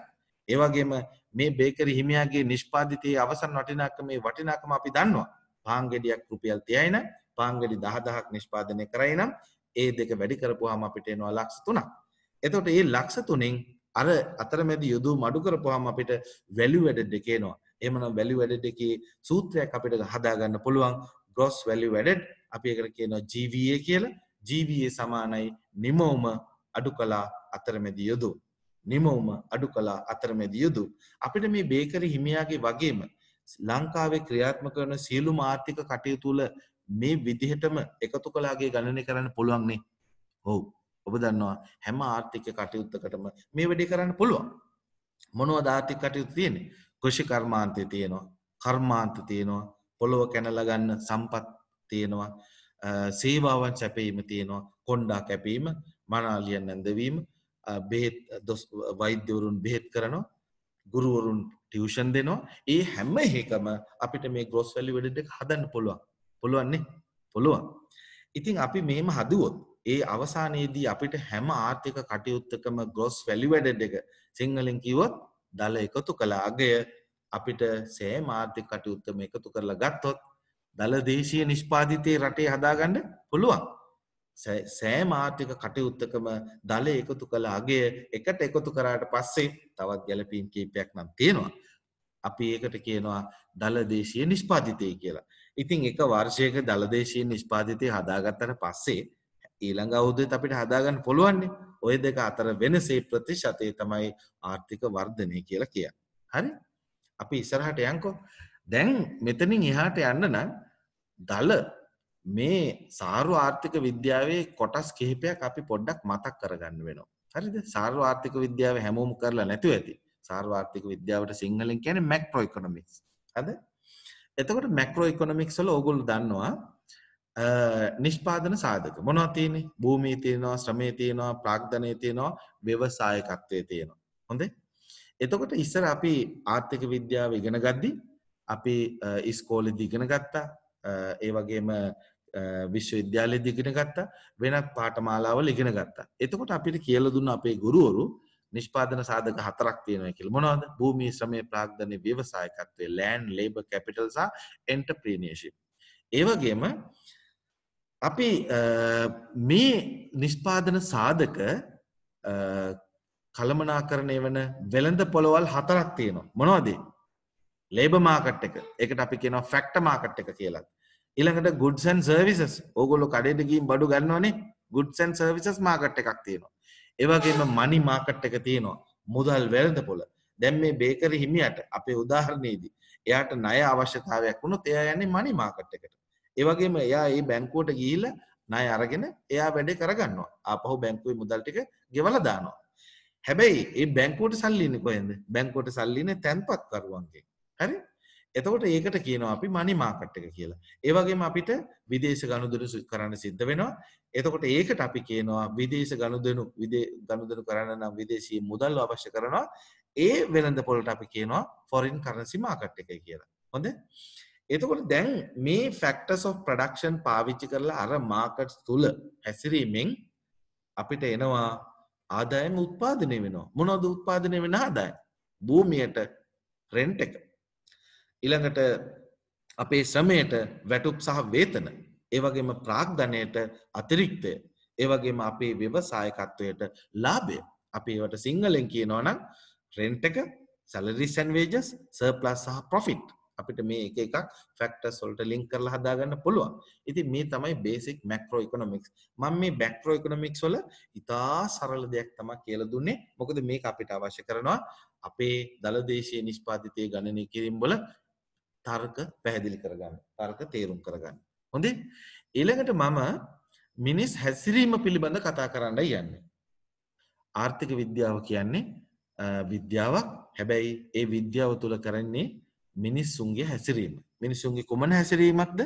ඒ වගේම මේ බේකරි හිමියාගේ නිෂ්පාදිතයේ අවසන් වටිනාකමේ වටිනාකම අපි දන්නවා. පාන් ගෙඩියක් රුපියල් 30යි නම් පාන් ගෙඩි 10000ක් නිෂ්පාදනය කරයි නම් ඒ දෙක වැඩි කරපුවාම අපිට එනවා ලක්ෂ 3ක්. එතකොට මේ ලක්ෂ 3න් අර අතරමැද යෙදුම් අඩු කරපුවාම අපිට වැලියු ඇඩඩ් එක එනවා. එමනම් වැලි වැඩට එක සූත්‍රයක් අපිට හදාගන්න පුළුවන් ගොස් වැලි වැඩට් අපි එකට කියනවා ජීවයේ කියල ජීවයේ සමානයි නිමවම අඩු කලා අතරමැදි යුදු. නිමවම අඩු කලා අතරමැදි යුදු. අපිට මේ බේකර හිමියාගේ වගේම ලංකාවේ ක්‍රියාත්ම කරන සියලුම ආර්ථික කටයුතුල මේ විදිහටම එකතු කලාගේ ගණනය කරන්න පුළුවන්න්නේ ඔවු ඔබ දන්නවා හැම ආර්ථික කටයුත්තකටම මේ වැඩි කරන්න පුළුවන් මොනව ධාර්ථික කටයුතු තියෙන්නේ කෘෂි කර්මාන්තය තියෙනවා කර්මාන්ත තියෙනවා පොළොව කැනලගන්න සම්පත් තියෙනවා සේවාවන් සැපීම තියෙනවා කොන්්ඩා කැපීම මනාලියන් නැඳවීම බෙහෙත් වෛද්‍යවරුන් බෙහෙත් කරනවා ගුරුවරුන් ටියෂන් දෙනවා ඒ හැම්ම ඒකම අපිට මේ ගොස් වැලි වැඩට හදන්න පුළුවන් පුළුවන්නේ පුළුවන් ඉතින් අපි මේම හදුවොත් ඒ අවසානයේදී අපිට හැම ආර්ථික කටයුත්තකම ගොස් වැලි වැඩ එක සිංහලෙන් කිවොත් දළ එකතු කළ අගය අපිට සෑ මාර්ථික කටයුත්තම එකතු කරලා ගත්තොත් දළ දේශීය නිෂ්පාධිතය රටේ හදාගන්න පුළුවන්. සෑ මාර්ථික කටයුත්තකම දළ එකතු කළ අගේ එකට එකතු කරාට පස්සේ තවත් ගැලපීම් කීපයක් නම් තියෙනවා. අපි ඒකට කියනවා දළදේශීය නිෂ්පාධිතය කියලා. ඉතිං එක වර්ෂයක දළදේශීය නිෂ්පාධිතය හදාගත්තට පස්සේ ඊළඟ අවුද්දත් අපිට හදාගන්න පුළුවන්නේ ඔය දෙක අතර වෙනසේ ප්‍රතිශතය තමයි ආර්ථික වර්ධනය කියලා කිය. හරි අපි ඉස්සරහට යංකෝ දැන් මෙතනින් එහාට යන්න නම් දල මේ සාරු ආර්ථික විද්‍යාවේ කොටස් කිහිපයක් අපි පොඩ්ඩක් මතක් කරගන්න වෙනවා. හරිද සාරු ආර්ථික විද්‍යාව හැමෝම කරලා නැතුව ඇති සාරු ආර්ථික විද්‍යාවට සිංහලෙන් කියන මැක්්‍රෝ ඉකොනොමික්ස් හද එතකොට මැක්්‍රෝ ඉකොනොමික්ස් වල ඔගොල් දන්නවා නිෂ්පාදන සාධක මොනවතියනෙ භූමී තියෙනවා ශ්‍රමේ තියෙනවා ප්‍රාක්ධනය තියෙනවා ව්‍යවසායකත්වය තියෙනවා හොඳේ එතකොට ඉස්සර අපි ආර්ථික විද්‍යාව ඉගෙන ගද්දි අපි ඉස්කෝලෙ දිගෙන ගත්තා ඒ වගේම විශ්ව විද්‍යාලය දිගෙන ගත්තා වෙනත් පාටමාලාවල ඉගෙන ගත්තා එතකොට අපිට කියල දුන්න අපේ ගුරුවරු නිෂ්පාදන සාධක හතරක් තියෙනවා කියල මොනවද භූමී ශ්‍රමය ප්‍රාග්ධනය ව්‍යවසායකත්වය ලෑන් ලේබ කැපිටල්සා එන්ටප්‍රීනියශිප් ඒවගේම අපි මේ නිෂ්පාදන සාධක කළමනාකරණය වන වෙළඳ පොළොවල් හතරක් තියෙනවා මොනවදේ ලේබ මාකට් එක එකට අපි කියෙනවා ෆැක්ට මාකට් එක කියලා ඉළඟට ගුඩ්සන් සර්විසස් ඕගොලො කඩේට ගීම් බඩු ගන්නවනේ ගුඩ්සන් සර්විසස් මාකට් එකක් තියෙනවා ඒවගේම මනි මාකට් එක තියෙනවා මුදල් වෙළඳ පොළ දැම් මේ බේකර හිමියට අපේ උදාහරණයේදී එයාට නය අවශ්‍යතාවයක් වුණු තයා යන්නේ මනි මාකට් එක ඒවගේම එයා ඒ බැංකුවට ගිහිල්ල නය අරගෙන එයා වැඩේ කරගන්නවා අපහු බැංකුවේ මුදල් ටික ගෙවල දානවා හැබැයි ඒ බැංකුවට සල්ලින කොහෙන්ද බැංකුවට සල්ලින තැන්පත් කරුවන්ගේ හරි එතකොට ඒකට කියනවා අපි මනි මාකට් එක කියලා. ඒ වගේම අපිට විදේශ ගනුදෙනු කරන්න සිද්ධ වෙනවා. එතකොට ඒකට අපි කියනවා විදේශ ගනුදෙනු ගනුදෙනු කරන්න නම් විදේශීය මුදල් අවශ්‍ය කරනවා. ඒ වෙළඳ පොළට අපි කියනවා ෆොරින් කරන්සි මාකට් එකයි කියලා. හොඳේ? එතකොට දැන් මේ ෆැක්ටස් of ප්‍රඩක්ෂන් පාවිච්චි කරලා අර මාකට්ස් තුළ ඇසිරීමෙන් අපිට එනවා ආදායම උත්පාදනය වෙනවා මොනොද උත්පාදනය වෙන ආදාය භූමියට රෙන්ට් එක ඊළඟට අපේ ශ්‍රමයට වැටුප් සහ වේතන ඒවගේම ප්‍රාග්ධනයට අතිරික්තය ඒවගේම අපේ ව්‍යවසායකත්වයට ලාභය අපි ඒවට සිංහලෙන් කියනවනම් රෙන්ට් එක සැලරිසන්වේජස් සර්පලස් සහ පොෆිට් අපිට මේ එක එකක් ෆැක්ටර්ස් වලට ලින්ක් කරලා හදාගන්න පුළුවන්. ඉතින් මේ තමයි බේසික් මැක්‍රෝ ඉකොනොමික්ස්. මම මේ මැක්‍රෝ ඉකොනොමික්ස් වල ඉතා සරල දෙයක් තමයි කියලා දුන්නේ. මොකද මේක අපිට අවශ්‍ය කරනවා අපේ දලදේශීය නිෂ්පාදිතයේ ගණනය කිරීම වල තර්ක පැහැදිලි කරගන්න. තර්ක තේරුම් කරගන්න. හොඳේ? ඊළඟට මම මිනිස් හැසිරීම පිළිබඳ කතා කරන්නයි යන්නේ. ආර්ථික විද්‍යාව කියන්නේ විද්‍යාවක් හැබැයි ඒ විද්‍යාව තුළ කරන්නේ මිනිස්සුන්ගේ හැසිරීම. මිනිසුන්ගේ කොමන හැසිරීමක්ද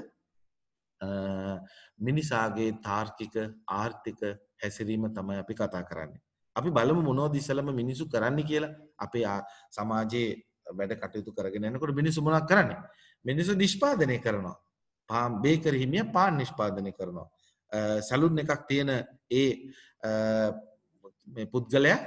මිනිසාගේ තාර්කික ආර්ථික හැසිරීම තමයි අපි කතා කරන්නේ. අපි බලමු මොනෝ දිසලම මිනිසු කරන්න කියලා අපේ සමාජයේ වැඩ කටයුතු කරගෙන එනකොට මිනිසු මොනක් කරන්නේ. මිනිසු නිෂ්පාදනය කරනවා. පාම් බේකරහිමිය පාන් නිෂ්පාදනය කරනවා. සැලුන් එකක් තියෙන ඒ පුද්ගලයා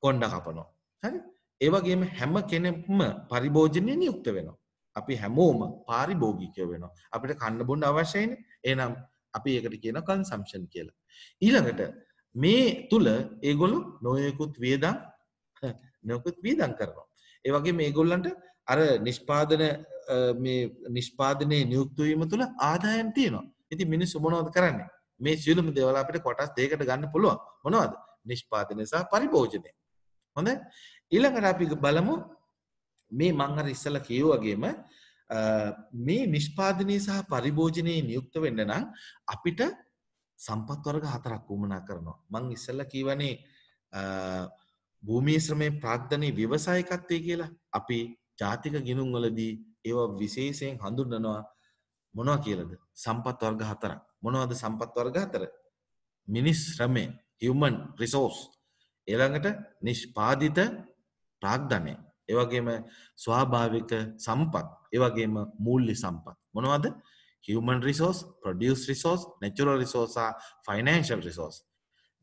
කොන්්ඩ කපනෝ. හරි ඒවගේම හැම කෙනෙක්ම පරිභෝජනය නියුක්ත වෙනවා. අපි හැමෝම පාරිභෝගිකය වෙනවා. අපිට කන්න බොන්න අවශ්‍යයින ඒනම් අපි ඒකට කියන කන්සම්ෂන් කියලා. ඊළඟට මේ තුළ ඒගොලු නොයකුත් වේදම් නොකුත් වීදන් කරනවා. ඒවගේ මේගොල්ලන්ට අර නිෂ්පාදන නිෂ්පාදනය නියුක්තුවීම තුළ ආදායම් තියෙනවා. ඉති මිනිස් සුමනෝද කරන්නේ මේ සියලුම දෙවලා අපිට කොටස් දෙකට ගන්න පුළුවන් මොනවද නිෂ්පාදනය සහ පරිභෝජනය. හොඳ ඊළඟට අපි බලමු මේ මං අර ඉස්සලා කියවගේම මේ නිෂ්පාදනය සහ පරිභෝජනයේ නියුක්ත වෙන්න නම් අපිට සම්පත් වර්ග හතරක් වුමනා කරනවා. මං ඉස්සල්ලා කියවනේ භූමී ශ්‍රමයේ ප්‍රාග්ධනයේ ව්‍යවසායකත්වය කියලා. අපි ජාතික ගිණුම් වලදී ඒවා විශේෂයෙන් හඳුන්වනවා මොනවා කියලාද? සම්පත් වර්ග හතරක්. මොනවද සම්පත් වර්ග හතර? මිනිස් ශ්‍රමය, human resource ඊළඟට නිෂ්පාදිත ප්‍රාග්ධනය. ඒ වගේම ස්වාභාවික සම්පත්, ඒ වගේම මූල්‍ය සම්පත්. මොනවද? human resource, produce resource, natural resource, financial resource.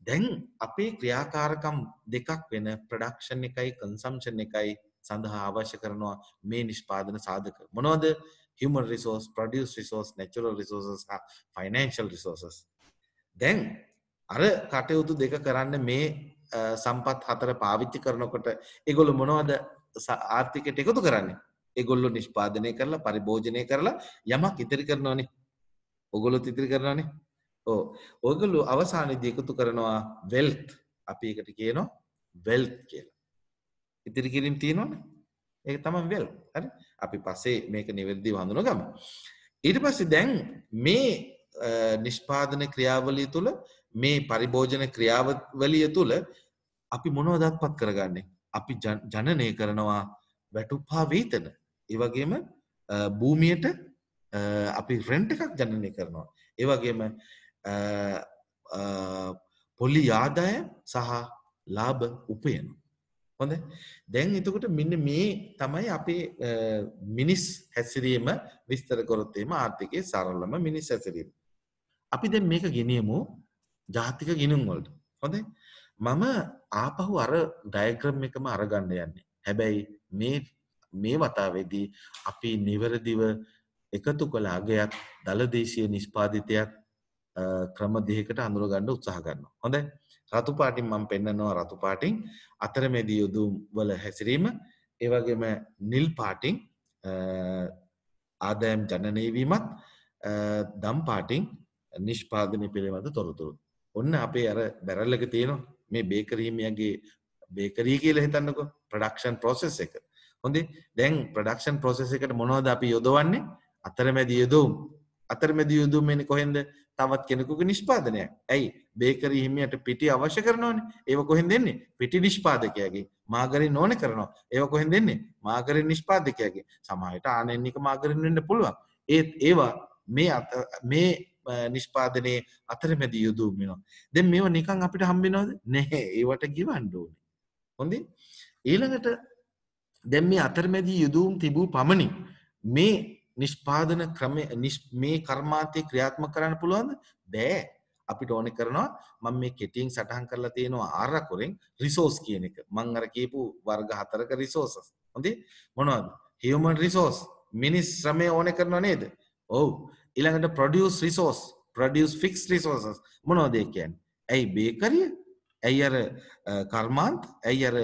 දැන් අපේ ක්‍රියාකාරකම් දෙකක් වෙන ප්‍රඩක්ෂන් එකයි කන්සම්ෂන් එකයි සඳහා අවශ්‍ය කරනවා මේ නිෂ්පාදන සාධක. මොනවද? human resource, produce resource, natural resources හා financial resources. දැන් අර කටයුතු දෙක කරන්න මේ සම්පත් හතර පාවිච්චි කරනකොට එගොලු මොනවද ආර්ථිකයට එකතු කරන්නේ එගොල්ලු නිෂ්පාදනය කරලා පරිභෝජනය කරලා යමක් ඉතිරි කරනවානේ ඔගොලු ඉතිරි කරනවානේ ඕ ඔගොල්ලු අවසානයේදී එකතු කරනවා වෙල්ත් අපි එකට කියනවා වෙල්ත් කියලා ඉතිරි කිරීම තියෙනවනේ ඒක තමයි වෙල් හරි අපි පස්සේ මේක නිවැරදිව හඳුනගමු ඊට පස්සේ දැන් මේ නිෂ්පාදන ක්‍රියාවලිය තුළ මේ පරිභෝජන ක්‍රියාවලිය තුළ අපි මොනවදත්පත් කරගන්නේ. අපි ජනනය කරනවා වැටුපා වේතන. ඒවගේම භූමියට අපි රෙන්ට එකක් ජනනය කරනවා. ඒවගේම පොලි යාදාය සහ ලාභ උපයන. හොඳ දැන් එතකොට මෙන්න මේ තමයි අපේ මිනිස් හැසිරීම විස්තර කොරොත්තේම ආර්ථිකය සරලම මිනිස් හැසිරීම. අපි දැන් මේක ගෙනියමු ජාතික ගිනුම් වලට හොඳයි මම ආපහු අර ඩයග්‍රම් එකම අරගන්න යන්නේ හැබැයි මේ මේ වතාවේදී අපි නිවරදිව එකතු කළ අගයක් දලදේශය නිෂ්පාධිතයක් ක්‍රම දෙහකට අඳුරගන්න උත්සාහ ගන්නවා හොඳයි රතුපාටින් මම පෙන්නනවා රතුපාටින් අතරමේදී යුදුම් වල හැසිරීම ඒවගේම නිල් පාටිං ආදායම් ජනනයවීමත් දම් පාටිං නිෂ්පාදනය පිළිබඳ තොරතුරුත් ඔන්න අපේ අර බැරල්ලක තියෙනවා මේ බේකරීමයගේ බේකරී කියලා හිතන්නකො ප්‍රඩක්ෂන් ප්‍රොසෙස් එක හොඳේ දැන් ප්‍රඩක්ෂන් ප්‍රොසෙස් එකට මොනවද අපි යොදවන්නේ අතරමැදි යොදවුම් අතරමැදි යොදවුම් එන්නේ කොහෙන්ද තවත් කෙනෙකුගේ නිෂ්පාදනයක් ඇයි බේකරී හිමියට පිටි අවශ්‍ය කරනවනේ ඒව කොහෙන්ද එන්නේ පිටි නිෂ්පාදකයාගෙන් මාගරින් ඕනේ කරනවා ඒව කොහෙන්ද එන්නේ මාගරින් නිෂ්පාදකයාගෙන් සමහරට ආනයනික මාගරින් වෙන්න පුළුවන් ඒත් ඒවා මේ මේ නිෂ්පාදනය අතරමැද යුදූමිනවා. දෙ මෙව නිකං අපිට හම්බිනවද නැහැ ඒවට ගිවන්්ඩෝන. හොඳින් ඊළඟට දැම් මේ අතරමැදී යුදූම් තිබූ පමණි මේ නිෂ්පාදන ක්‍රම මේ කර්මාන්තය ක්‍රියාත්ම කරන්න පුළුවන්ද බෑ අපිට ඕන කරනවා මම මේ කෙටියෙන් සටහන් කරලා තියෙනවා ආරකොරෙන් රිසෝස් කියන එක මං අර කියපු වර්ග හතරක රිසෝසස් හොඳේ මොනවද හියුමන් රිසෝස් මිනිස් ශ්‍රමය ඕන කරනවා නේද ඔව් ඊළඟට produce resource produce fixed resources මොනවද ඒ කියන්නේ? ඇයි බේකරිය? ඇයි අර කර්මාන්ත? ඇයි අර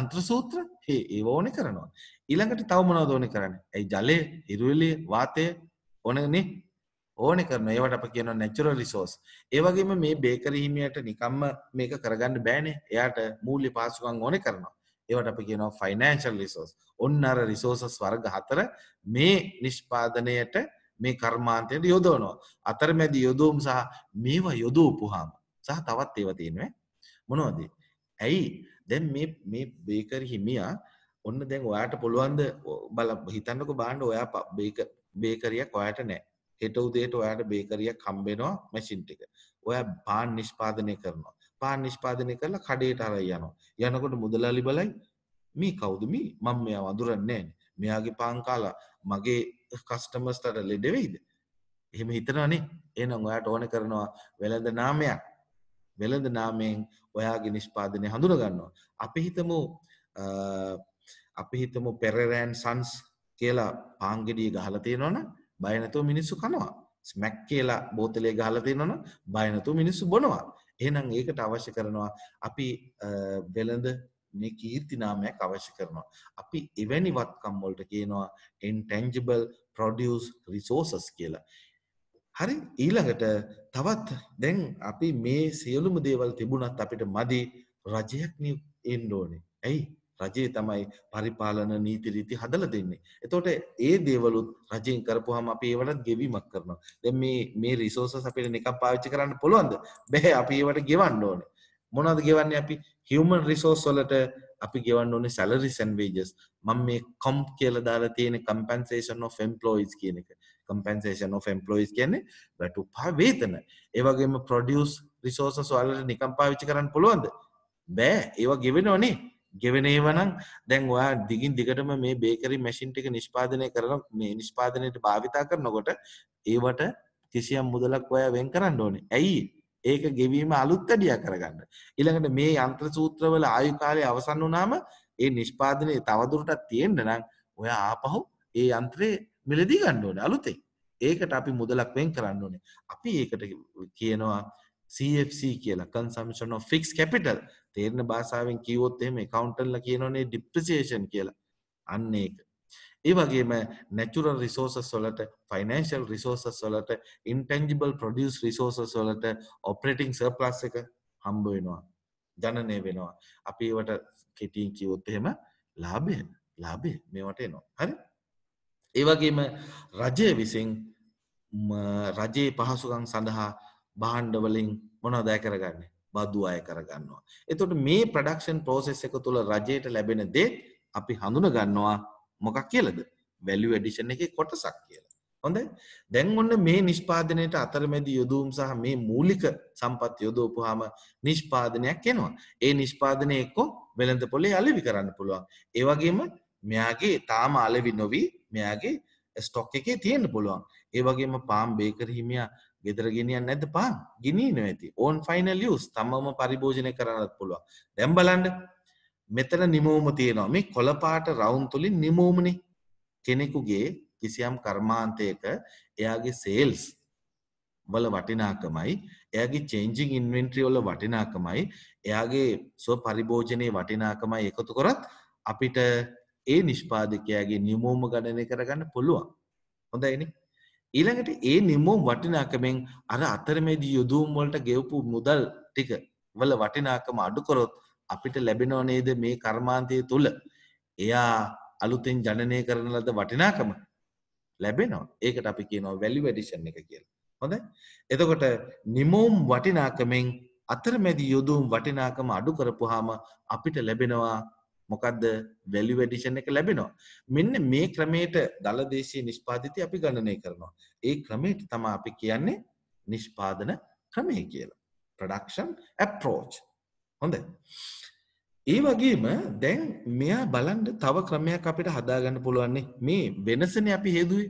යන්ත්‍ර සූත්‍ර? ඒ ඒව ඕනේ කරනවා. ඊළඟට තව මොනවද ඕනේ කරන්නේ? ඇයි ජලය, ඉරුවෙලිය, වාතය ඕනනේ ඕනේ කරන ඒවට අප කියන නැචුරල් රිසෝස් ඒ වගේම මේ බේකරි හිමියට නිකම්ම මේක කරගන්න බෑනේ එයාට මූල්‍ය පාසුකම් ඕනේ කරනවා ඒවට අපි කියනවා ෆයිනෑන්ෂල් රිසෝස් ඔන්න අර රිසෝසස් වර්ග හතර මේ නිෂ්පාදනයට මේ කර්මාන්තයට යොදවනවා. අතරමැදි යොදවුම් සහ මේවා යොදවපුවාම සහ තවත් ඒවා තියෙනවා. මොනවද? ඇයි දැන් මේ මේ බේකරි හිමියා ඔන්න දැන් ඔයාට පුළුවන්ද බල හිතන්නකෝ බලන්න ඔයා බේක බේකරියක් ඔයාට නැහැ. හෙට උදේට ඔයාට බේකරියක් හම්බෙනවා මැෂින් ටික. ඔයා පාන් නිෂ්පාදනය කරනවා. පාන් නිෂ්පාදනය කරලා කඩේට අරයි යනවා. යනකොට මුදලාලි බලයි මේ කවුද මේ මම මෙයා වඳුරන්නේ නැහැ. මෙයාගේ පාන් කාලා මගේ කස්ටමස් තට ලෙඩවෙයිද එහෙම හිතනනේ එනම් ඔයාට ඕන කරනවා වෙළඳ නාමයක් වෙළඳ නාමයෙන් ඔයාගේ නිෂ්පාදනය හඳුන ගන්නවා අපි හිතමු අපි හිතමු පෙරරෑන් සන්ස් කියලා පාංගෙඩිය ගහල තියෙනවන බයනතුව මිනිස්සු කනවා ස්මැක් කියලා බෝතලේ ගහල තියෙනවන බයනතු මිනිස්සු බොනවා එහෙනම් ඒකට අවශ්‍ය කරනවා අපි වෙළඳ මේ කීර්තිනාමයක් අවශ්‍ය කරනවා. අපි එවැනි වත්කම් වලට කියනවා intangible produce resources කියලා. හරි ඊළඟට තවත් දැන් අපි මේ සියලුම දේවල් තිබුණත් අපිට මදි රජයක් එන්න ඕනේ. ඇයි? රජයේ තමයි පරිපාලන නීති රීති හදලා දෙන්නේ. එතකොට ඒ දේවලුත් රජයෙන් කරපුවාම අපි ඒවටත් ගෙවීමක් කරනවා. දැන් මේ මේ රිසෝසස් අපිට නිකන් පාවිච්චි කරන්න පුළුවන්ද? බෑ අපි ඒවට ගෙවන්න ඕනේ. මොනවද ගෙවන්නේ අපි? human resource වලට අපි ගෙවන්න ඕනේ සැලරිස් ඇන් වේජස් මම මේ කම්ප් කියලා දාලා තියෙන compensation of employees කියන එක compensation of employees කියන්නේ වැටුපා වේතන ඒ වගේම produce resources වලට නිකම් පාවිච්චි කරන්න පුළුවන්ද බෑ ඒවා ගෙවෙනවනේ ගෙවෙන ඒවා නම් දැන් ඔයා දිගින් දිගටම මේ බේකරි මැෂින් ටික නිෂ්පාදනය කරන මේ නිෂ්පාදනයට භාවිතා කරනකොට ඒවට කිසියම් මුදලක් ඔයා වෙන් කරන්න ඕනේ ඇයි ඒක ගෙවීම අලුත් වැඩිය කරගන්න. ඊළඟට මේ යන්ත්‍ර සූත්‍රවල ආයු කාලය අවසන් වුණාම ඒ නිෂ්පාදනය තවදුරටත් තියෙන්න නම් ඔයා ආපහු ඒ යන්ත්‍රේ මිලදී ගන්න ඕනේ අලුතෙන්. ඒකට අපි මුදලක් වෙන් කරන්න ඕනේ. අපි ඒකට කියනවා CFC කියලා consumption of fixed capital. තේරෙන භාෂාවෙන් කිව්වොත් එහෙම accountantලා කියනෝනේ depreciation කියලා. අන්න ඒක. ඒ වගේම natural resources වලට financial resources වලට intangible produce resources වලට operating surplus එක හම්බ වෙනවා ගණනය වෙනවා අපි ඒවට කෙටියෙන් කිව්වොත් එහෙම ලාභය ලාභය මේවට එනවා හරි ඒ වගේම රජය විසින් රජයේ පහසුකම් සඳහා භාණ්ඩ වලින් මොනවද අය කරගන්නේ බදු අය කරගන්නවා එතකොට මේ ප්‍රොඩක්ෂන් process එක තුල රජයට ලැබෙන දේ අපි හඳුන ගන්නවා මොකක් කියලද වැලු ඇඩිෂන් එක කොටසක් කියලා. හොඳ දැන් ඔන්න මේ නිෂ්පාදනයට අතරමැදි යොදූම් සහ මේ මූලික සම්පත් යොදෝපුහාම නිෂ්පාදනයක් එනවා. ඒ නිෂ්පාදනය එක්කෝ වෙළඳ පොලේ අලෙවි කරන්න පුළුවන්. ඒවගේම මෙයාගේ තාම අලෙවි නොවී මෙයාගේ ස්ටොක් එකේ තියෙන්න්න පුළුවන්. ඒවගේම පාම් බේකර හිමියා ගෙදර ගෙනියන්න ඇද පාන් ගිනී නොඇති ඕන් ෆයිනල් ියස් තමම පරිභෝජනය කරන්නත් පුළුවන්. දැම්බලන්ඩ මෙතන නිමෝම තියෙනවා මේ කොළපාට රවුන් තුලින් නිමෝමනේ කෙනෙකුගේ කිසියම් කර්මාන්තයක එයාගේ සේල්ස් වල වටිනාකමයි එයාගේ චේන්ජිං ඉන්වෙන්ටරි වල වටිනාකමයි එයාගේ ස්ව පරිභෝජනයේ වටිනාකමයි එකතු කරත් අපිට ඒ නිෂ්පාදකයාගේ නිමෝම ගණනය කරගන්න පුළුවන් හොඳයිනේ ඊළඟට ඒ නිමෝම් වටිනාකමෙන් අර අතරමේදී යොදුම් වලට ගෙවපු මුදල් ටික වල වටිනාකම අඩු කරොත් අපිට ලැබෙනව නේද මේ කර්මාන්තය තුළ එයා අලුතෙන් ජනනය කරන ලද වටිනාකම ලැබෙනවා ඒකට අපි කියනවා වැලි වැඩිෂන් එක කියලා හොඳ එතකොට නිමෝම් වටිනාකමෙන් අතරමැදි යොදුම් වටිනාකම අඩු කරපුහාම අපිට ලැබෙනවා මොකක්ද වැලි වැඩිෂන් එක ලැබෙනවා මෙන්න මේ ක්‍රමයට දලදේශී නිෂ්පාතිති අපි ගණනය කරනවා ඒ ක්‍රමයට තමා අපි කියන්නේ නිෂ්පාදන ක්‍රමය කියලා ප්‍රඩක්ෂන් ඇප්‍රෝච් හොඳ ඒ වගේම දැන් මෙයා බලන්ඩ තව ක්‍රමයක් අපිට හදාගන්න පුළුවන්නේ මේ වෙනසන අපි හේදුවේ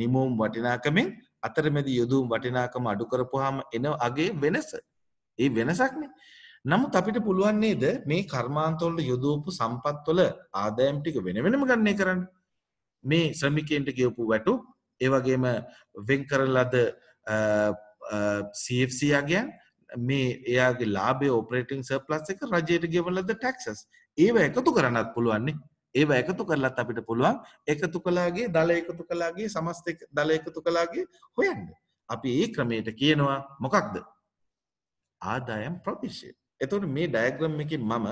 නිමෝම් වටිනාකමෙන් අතරමැදි යොදුම් වටිනාකම අඩු කරපුහම එන අගේ වෙනස ඒ වෙනසක්නේ නමුත් අපිට පුළුවන් නේද මේ කර්මාන්තවල යොදවපු සම්පත්වල ආදායම් ටික වෙන වෙනම ගන්නේ කරන්න. මේ ශ්‍රමිකයන්ට ගෙවපු වැටු ඒ වගේම වෙන් කරන ලද CFC අගයන් මේ එයාගේ ලාබේ ඔපරේටිං සර්පලස් එක රජයට ගෙවලද ටැක්සස් ඒව එකතු කරන්නත් පුළුවන්නේ ඒව එකතු කරලත් අපිට පුළුවන් එකතු කලාගේ දල එකතු කලාගේ සමස්ත දල එකතු කලාගේ හොයන්න අපි ඒ ක්‍රමයට කියනවා මොකක්ද ආදායම් ප්‍රතිශය එතුට මේ ඩයග්‍රම් එකින් මම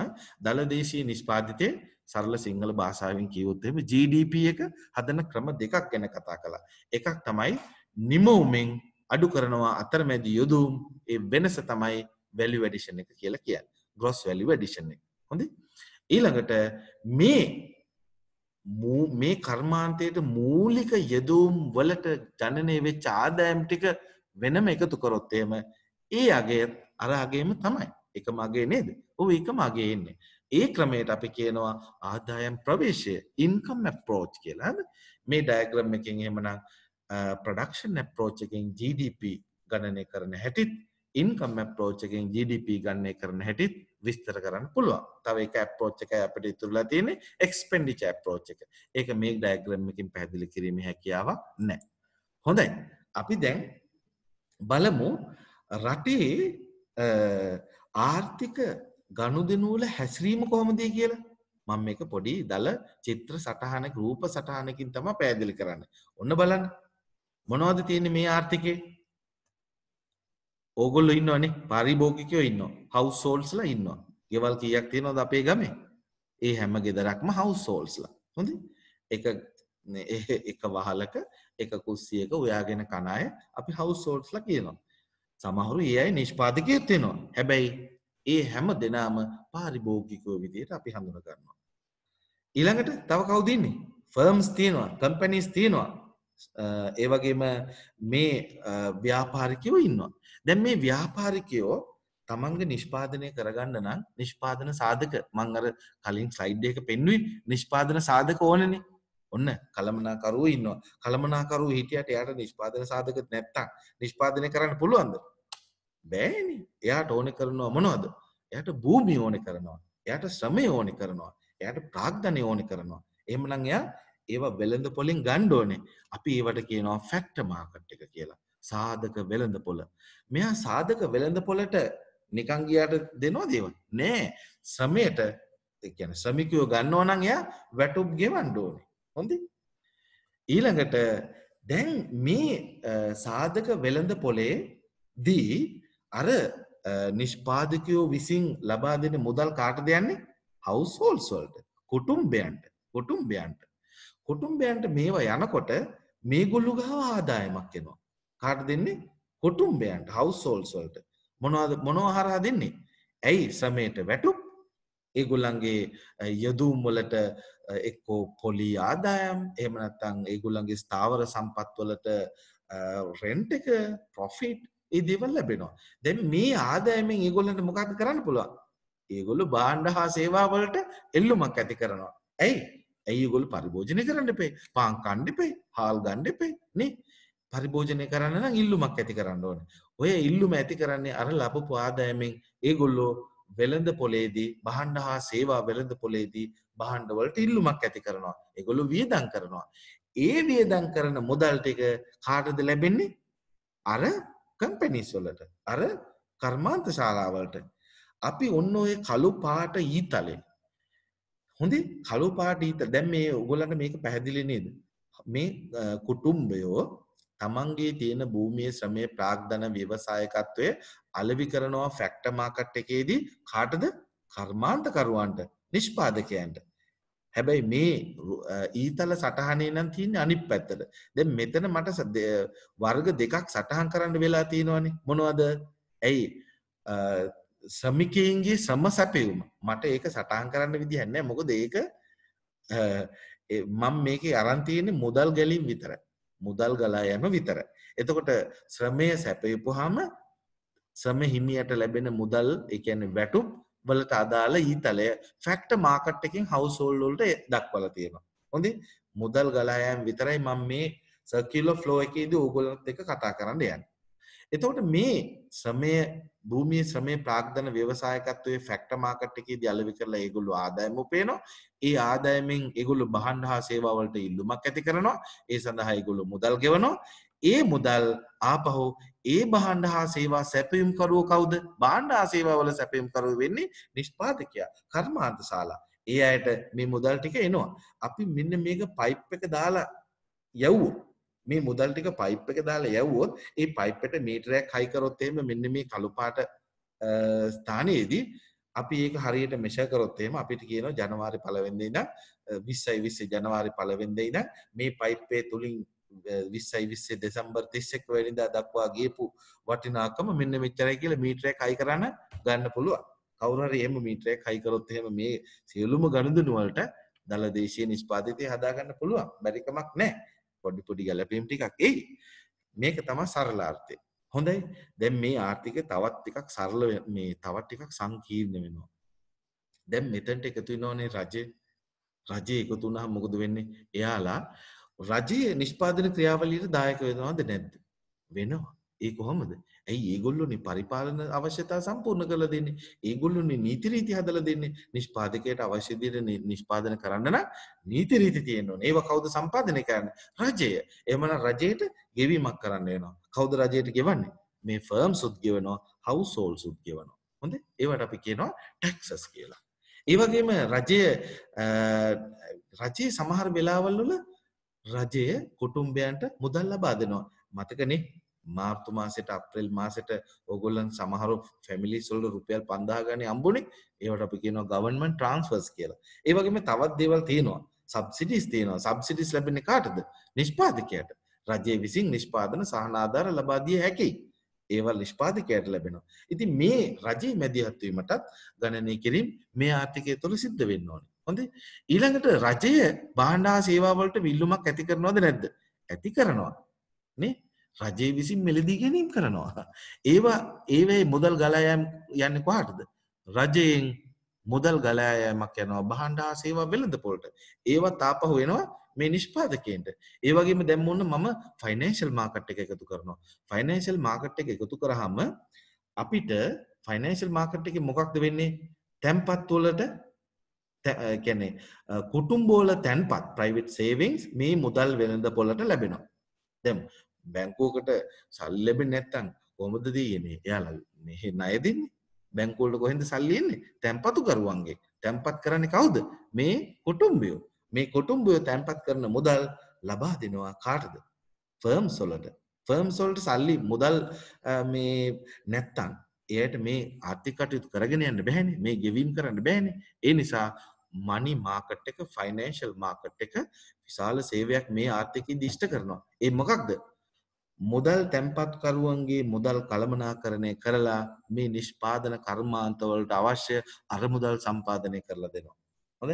දලදේශී නිෂ්පාධිතය සරල සිංහල භාෂාවෙන් කියවොත්තම GDP එක හදන ක්‍රම දෙකක් ගැන කතා කලා එකක් තමයි නිමවුමෙන් අඩු කරනවා අතරමැදි යොදුම් ඒ වෙනස තමයි වැලියු ඇඩිෂන් එක කියලා කියන්නේ. gross value addition එක. හොඳයි. ඊළඟට මේ මේ කර්මාන්තයට මූලික යෙදූම් වලට ජනනය වෙච්ච ආදායම් ටික වෙනම එකතු කරොත් එහෙම ඒ අගය අර අගේම තමයි. එක මගේ නේද? ඔව් එක මගේ ඉන්නේ. ඒ ක්‍රමයට අපි කියනවා ආදායම් ප්‍රවේශය ඉන්කම් අප්‍රෝච් කියලා. මේ ඩයග්‍රෑම් එකෙන් එහෙමනම් ප්‍රඩක්ෂන් ඇප්‍රෝච්චකින් GDP ගණනය කරන හැටිත් ඉන්කම් ඇප්‍රෝච්චකින් GDP ගන්නේ කරන හැටිත් විස්තර කරන්න පුළුවන් තව එක ඇප්‍රෝච්චක අපට ඉතුරලා තියෙන එක්ස්පෙන්ඩිච ඇප්‍රෝච්චක ඒක මේ ඩයග්‍රම්මකින් පැදිලි කිරීම හැකියාවක් නෑ හොඳයි අපි දැන් බලමු රටේ ආර්ථික ගණුදනුවල හැසිරීම කොහොමදී කියලා මම එක පොඩි දල චිත්‍ර සටහන රූප සටහනකින් තම පැදිලි කරන්න ඔන්න බලන්න මොනවද තියෙන්නේ මේ ආර්ථිකේ? ඕගොල්ලෝ ඉන්නවනේ පරිභෝගිකයෝ ඉන්නවා. හවුස්හෝල්ස්ලා ඉන්නවා. ගෙවල් කීයක් තියෙනවද අපේ ගමේ? ඒ හැම ගෙදරක්ම හවුස්හෝල්ස්ලා. හොඳයි. එක එක වහලක එක කුස්සියක ඔයාගෙන කන අය අපි හවුස්හෝල්ස්ලා කියනවා. සමහරු ඒ අය නිෂ්පාදකයෙක් වෙනවා. හැබැයි ඒ හැම දෙනාම පාරිභෝගිකයෝ විදිහට අපි හඳුන ගන්නවා. ඊළඟට තව කවුද ඉන්නේ? ෆර්ම්ස් තියෙනවා, කම්පැනිස් තියෙනවා, ඒ වගේම මේ ව්‍යාපාරිකයෝ ඉන්නවා. දැන් මේ ව්‍යාපාරිකයෝ තමන්ගේ නිෂ්පාදනය කරගන්න නම් නිෂ්පාදන සාධක මං අර කලින් ස්ලයිඩ් එක පෙන්වුවේ නිෂ්පාදන සාධක ඕනනේ. ඔන්න කළමනාකරුවෝ ඉන්නවා. කළමනාකරුවෝ හිටියට එයාට නිෂ්පාදන සාධක නැත්තම් නිෂ්පාදනය කරන්න පුළුවන්ද? බෑනේ. එයාට ඕනේ කරනවා මොනවද? එයාට භූමිය ඕනේ කරනවා. එයාට ශ්‍රමය ඕනේ කරනවා. එයාට ප්‍රාග්ධනය ඕනේ කරනවා. එහෙමනම් එයා ඒවා වෙළඳ පොලින් ගණ්ඩ ඕනේ. අපි ඒවට කියනවා ෆැක්ටර් මාකට් එක කියලා. සාධක වෙළඳ පොළ. මෙයා සාධක වෙළඳ පොළට නිකන් ගියාට දෙනවද ඒව? නෑ. ශ්‍රමයට ඒ කියන්නේ ශ්‍රමිකයෝ ගන්නව නම් එයා වැටුප් ගෙවන්න ඕනේ. හොඳයි. ඊළඟට දැන් මේ සාධක වෙළඳ පොලේ දී අර නිෂ්පාදකයෝ විසින් ලබා දෙන මුදල් කාටද යන්නේ? හවුස්හෝල්ස් වලට, කුටුම්බයන්ට, කුටුම්බයන්ට. කුටුම්බයන්ට මේවා යනකොට මේගොල්ලු ගාව ආදායමක් එනවා. කාට දෙන්නේ? කුටුම්බයන්ට හවුස්හෝල්ඩ්ස් වලට. මොනවද මොනව හරහා දෙන්නේ? ඇයි සමේට වැටුප් ඒගොල්ලන්ගේ යදූම් වලට එක්කෝ පොලි ආදායම් එහෙම නැත්නම් ඒගොල්ලන්ගේ ස්ථාවර සම්පත් වලට රෙන්ට් එක ප්‍රොෆිට් ඒ දේවල් ලැබෙනවා. දැන් මේ ආදායමෙන් ඒගොල්ලන්ට මොකක්ද කරන්න පුළුවන්? ඒගොල්ලෝ භාණ්ඩ හා සේවා වලට එල්ලුමක් ඇති කරනවා. ඇයි? ඇයි ගොල් පරිභෝජනය කරන්න පේ පාන් කණ්ඩිපේ හාල් ගණ්ඩිපේ නේ පරිභෝජනය කරන්න නම් ඉල්ලුමක් ඇති කරන්න ඕන ඔය ඉල්ලුම ඇති කරන්නේ අර ලබපු ආදායමෙන් ඒගොල්ලෝ වෙළඳ පොලේදී බහන්ඩ හා සේවා වෙළඳ පොලේදී බහන්ඩවලට ඉල්ලුමක් ඇති කරනවා එගොලු වියදං කරනවා ඒ වියදං කරන මුදල් ටික කාටද ලැබෙන්නේ අර කම්පැනිස් වලට අර කර්මාන්ත ශාලාවලට අපි ඔන්න ඔය කළු පාට ඊතලේ හොඳේ කළු පාට හිත දැන් මේ ඔයගොල්ලන්ට මේක පැහැදිලි නේද මේ කුටුම්බයෝ තමන්ගේ තියෙන භූමියේ ශ්‍රමයේ ප්‍රාග්ධන ව්‍යවසායකත්වය අලෙවි කරනවා ෆැක්ටර් මාකට් එකේදී කාටද කර්මාන්තකරුවන්ට නිෂ්පාදකයන්ට හැබැයි මේ ඊතල සටහනේ නම් තියෙන්නේ අනිත් පැත්තට. දැන් මෙතන මට වර්ග දෙකක් සටහන් කරන්න වෙලා තියෙනවනේ. මොනවද? ඇයි සමිකයන්ගේ සම සැපවුම මට ඒක සටහන් කරන්න විදිහන්න මොකද ඒක මං මේක අරන්තියන්නේ මුදල් ගැලින් විතර මුදල් ගලා යම විතර එතකොට ශ්‍රමය සැපයපුහාම සම හිමියට ලැබෙන මුදල් එකන වැටුප් වලට අදාළ ඊතලය ෆැක්ට මාකට් එකින් හවසෝල්ලොල්ට දක්වල තියෙන හොඳ මුදල් ගලායම් විතරයි මං මේ සකිල්ලෝ ෆ්ලෝ එකේදී ඕගොලත් එක කතා කරන්න යන්න එතකොට මේ ශ්‍රමය භූමිය ශ්‍රමය ප්‍රාග්ධන ව්‍යවසායකත්වය ෆැක්ට මාකට් එකේ දලවි කරලා ඒගොල්ලු ආදායම උපේනවා ඒ ආදායමෙන් ඒගොල්ලු බහන්ඩ හා සේවාවලට ඉල්ලුමක් ඇති කරනවා ඒ සඳහා ඒගොල්ලු මුදල් ගෙවනවා ඒ මුදල් ආපහු ඒ බහන්ඩ හා සේවා සැපයුම්කරුව කවුද බාණ්ඩ හා සේවාවල සැපයුම්කරුව වෙන්නේ නිෂ්පාදකයා කර්මාන්ත ශලා ඒ අයට මේ මුදල් ටික එනවා අපි මෙන්න මේක පයිප් එක දාලා යව්වෝ මේ මුදල් ටික පයිප් එක දාලා යවුවොත් ඒ පයිප් එකට මීටරයක් හයි කරොත් එහෙම මෙන්න මේ කළු පාට ස්ථානයේදී අපි ඒක හරියට මෙෂර් කරොත් එහෙම අපිට කියනවා ජනවාරි 1 වෙනිදා ඉඳන් 20යි 20 ජනවාරි 1 වෙනිදා ඉඳන් මේ පයිප්පේ තුලින් 20යි 20 දෙසැම්බර් 31 වෙනිදා දක්වා ගියපු වටිනාකම මෙන්න මෙච්චරයි කියලා මීටරයක් හයි කරන්න ගන්න පුළුවන්. කවුරු හරි එහෙම මීටරයක් හයි කරොත් එහෙම මේ සියලුම ගනුදෙනු වලට දළ දේශීය නිෂ්පාදිතය හදාගන්න පුළුවන්. බැරිකමක් නැහැ. පොඩි පොඩි ගැලපීම් ටිකක් එයි මේක තමයි සරලාර්ථය හොඳයි දැන් මේ ආර්ථිකය තවත් ටිකක් සරල මේ තවත් ටිකක් සංකීර්ණ වෙනවා දැන් මෙතනට එකතු වෙනෝනේ රජය රජය එකතු වුණාම මොකද වෙන්නේ එයාලා රජයේ නිෂ්පාදන ක්‍රියාවලියට දායක වෙනවද නැද්ද වෙනවා ඒ කොහොමද ඇයි ඒගොල්ලොනි පරිපාලන අවශ්‍යතා සම්පූර්ණ කළ දෙන්නේ ඒගොල්ලොනි නීතිරීති හදල දෙන්නේ නිෂ්පාදකයට අවශ්‍යදියට නිෂ්පාදන කරන්නන නීතිරීති තියෙන්නවා ඒව කවුද සම්පාධනය කරන්න රජය එමන රජයට ගෙවීමක් කරන්න නවා කවුද රජයට ගෙවන්නේ මේ ෆර්ම් සුද් ගෙවනවා හවසෝල් සුද් ගෙවනවා හොඳ ඒවට අපි කියනවා ටැක්සස් කියලා ඒවගේම රජය රජයේ සමහර වෙලාවල් වල රජය කුටුම්බයන්ට මුදල් ලබා දෙනවා මතකනේ මාර්තු මාසෙට අප්‍රේල් මාසෙට ඕගොල්ලන් සමහර ෆැමිලිස් වල රුපියල් 5000 ගණන් අම්බුනේ ඒවට අපි කියනවා ගවර්න්මන්ට් ට්‍රාන්ස්ෆර්ස් කියලා. ඒ වගේම තවත් දේවල් තියෙනවා. සබ්සිඩිස් තියෙනවා. සබ්සිඩිස් ලැබෙන්නේ කාටද? නිෂ්පාදකයට. රජය විසින් නිෂ්පාදන සහනාධාර ලබා දිය හැකියි. ඒවල් නිෂ්පාදකයට ලැබෙනවා. ඉතින් මේ රජයේ මැදිහත් වීමටත් ගණනය කිරීම මේ ආර්ථිකය තුළ සිද්ධ වෙන්න ඕනේ. හොඳේ. ඊළඟට රජය භාණ්ඩ හා සේවා වලට විල්ලුමක් ඇති කරනවද නැද්ද? ඇති කරනවා. නේ? රජය විසින් මෙලදී ගැනීම් කරනවා. ඒවා ඒවැයි මුදල් ගලායම් යන්න කොහටද. රජයෙන් මුදල් ගලායෑමක් යනවා බහන්ඩා සේවා වෙළඳ පොලට. ඒවා තාපහු වෙනවා මේ නිෂ්පාදකෙන්ට ඒවගේම දැම්මුන්න මම ෆයිනන්ශල් මාකට් එක එකතු කරනවා. ෆයිනන්ශල් මාකට් එක එකතු කරහම අපිට ෆයිනන්ශල් මාකට් එක මොකක්ද වෙන්නේ තැන්පත්වලට කැනෙ කුටුම්බෝල තැන්පත් ප්‍රයිවට් සේවිංස් මේ මුදල් වෙළඳ පොලට ලැබෙනවා. දැම් බැංකුවකට සල්ලි ලැබෙන්නේ නැත්නම් කොහොමද දීන්නේ? එයාලා මේ ණය දෙන්නේ. බැංකුවලට කොහෙන්ද සල්ලි එන්නේ? තැන්පතුකරුවන්ගේ. තැන්පත් කරන්නේ කවුද? මේ කුටුම්බියෝ. මේ කුටුම්බියෝ තැන්පත් කරන මුදල් ලබා දෙනවා කාටද? ෆර්ම්ස් වලට. ෆර්ම්ස් වලට සල්ලි මුදල් මේ නැත්තම් එයට මේ ආර්ථික කටයුතු කරගෙන යන්න බැහැනේ. මේ ගෙවීම් කරන්න බැහැනේ. ඒ නිසා මනි මාකට් එක ෆයිනෑන්ෂල් මාකට් එක විශාල සේවයක් මේ ආර්ථිකයේ දිෂ්ට කරනවා. ඒ මොකක්ද? මුදල් තැන්පත්කරුවන්ගේ මුදල් කළමනාකරණය කරලා මේ නිෂ්පාදන කර්මාන්තවලට අවශ්‍ය අරමුදල් සම්පාධනය කරලා දෙනවා. හොද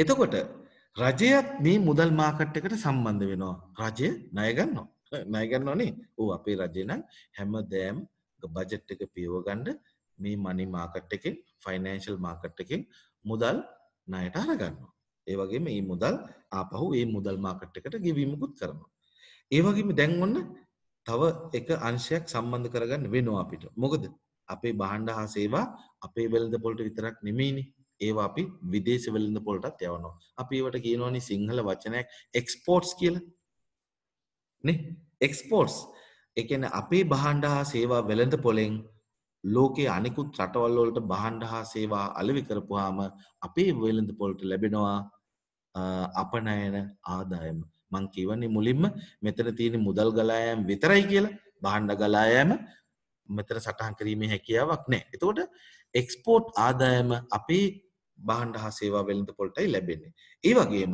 එතකොට රජයත් මේ මුදල් මාකට් එකට සම්බන්ධ වෙනවා රජය ණයගන්නවා ණයගන්නවා නේ ඕ අපේ රජය නම් හැමදෑම බජට් එක පියවගන්න මේ මනි මාකට් එකෙන් ෆයිනෑන්ෂල් මාකට් එකෙන් මුදල් ණයට අරගන්නවා ඒ වගේම මේ මුදල් ආපහු මේ මුදල් මාකට් එකට ගෙවීමකුත් කරනවා ඒ වගේම දැන් ඔන්න තව එක අංශයක් සම්බන්ධ කරගන්න වෙනවා අපිට. මොකද අපේ බහණ්ඩ හා සේවා අපේ වෙළඳ පොළට විතරක් නෙමෙයිනේ. ඒවා අපි විදේශ වෙළඳ පොළටත් යවනවා. අපි ඒවට කියනවනේ සිංහල වචනයක් එක්ස්පෝර්ට්ස් කියලා. නේ? එක්ස්පෝර්ට්ස්. ඒ කියන්නේ අපේ බහණ්ඩ හා සේවා වෙළඳ පොළෙන් ලෝකයේ අනිකුත් රටවල් වලට බහණ්ඩ හා සේවා අලෙවි කරපුවාම අපේ වෙළඳ පොළට ලැබෙනවා අපනයන ආදායම. මං කියවන්නේ මුලින්ම මෙතන තියෙන මුදල් ගලායම් විතරයි කියලා බාණ්ඩ ගලායම මෙතන සටහන් කිරීමේ හැකියාවක් නෑ. එතකොට එක්ස්පෝට් ආදායම අපේ බාණ්ඩ හා සේවා වෙළඳ පොලටයි ලැබෙන්නේ. ඒ වගේම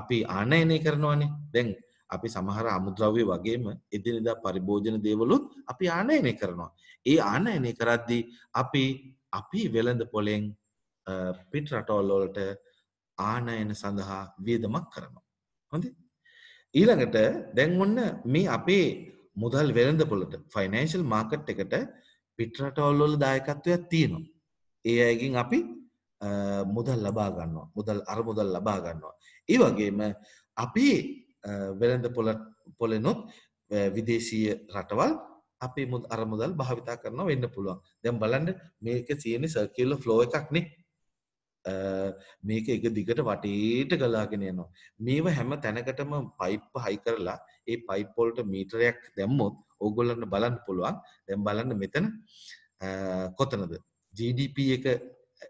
අපි ආනයනය කරනවානේ දැන් අපි සමහර අමුද්‍රව්‍ය වගේම එදිනෙදා පරිභෝජන දේවලුත් අපි ආනයනය කරනවා. ඒ ආනයනය කරද්දී අපි අපි වෙළඳ පොලෙන් පිට රටවල්ලෝලට ආනයන සඳහා වියදමක් කරනවා. හොඳේ ඊළඟට දැන් ඔන්න මේ අපේ මුදල් වෙළඳ පොළට ෆයිනන්ශල් මාකට් එකට පිටරටවල්ලොල දායකත්වයක් තියෙනවා. ඒ අයගින් අපි මුදල් ලබා ගන්නවා මුදල් අර මුදල් ලබා ගන්නවා. ඒ වගේම අපි වෙළඳ පොලනොත් විදේශීය රටවල් අපි අරමුදල් භාවිතා කරන වෙන්න පුළුවන් දැම් බලන්න මේක තියෙන සර්කල්ල ෆ්ලෝ එකක්නේ මේක එක දිගට වටේට ගලාගෙන යනවා. මේව හැම තැනකටම පයිප් හයි කරලා ඒ පයිප් වලට මීටරයක් දැම්මොත් ඕගොල්ලන්ට බලන්න පුළුවන්. දැන් බලන්න මෙතන කොතනද? GDP එක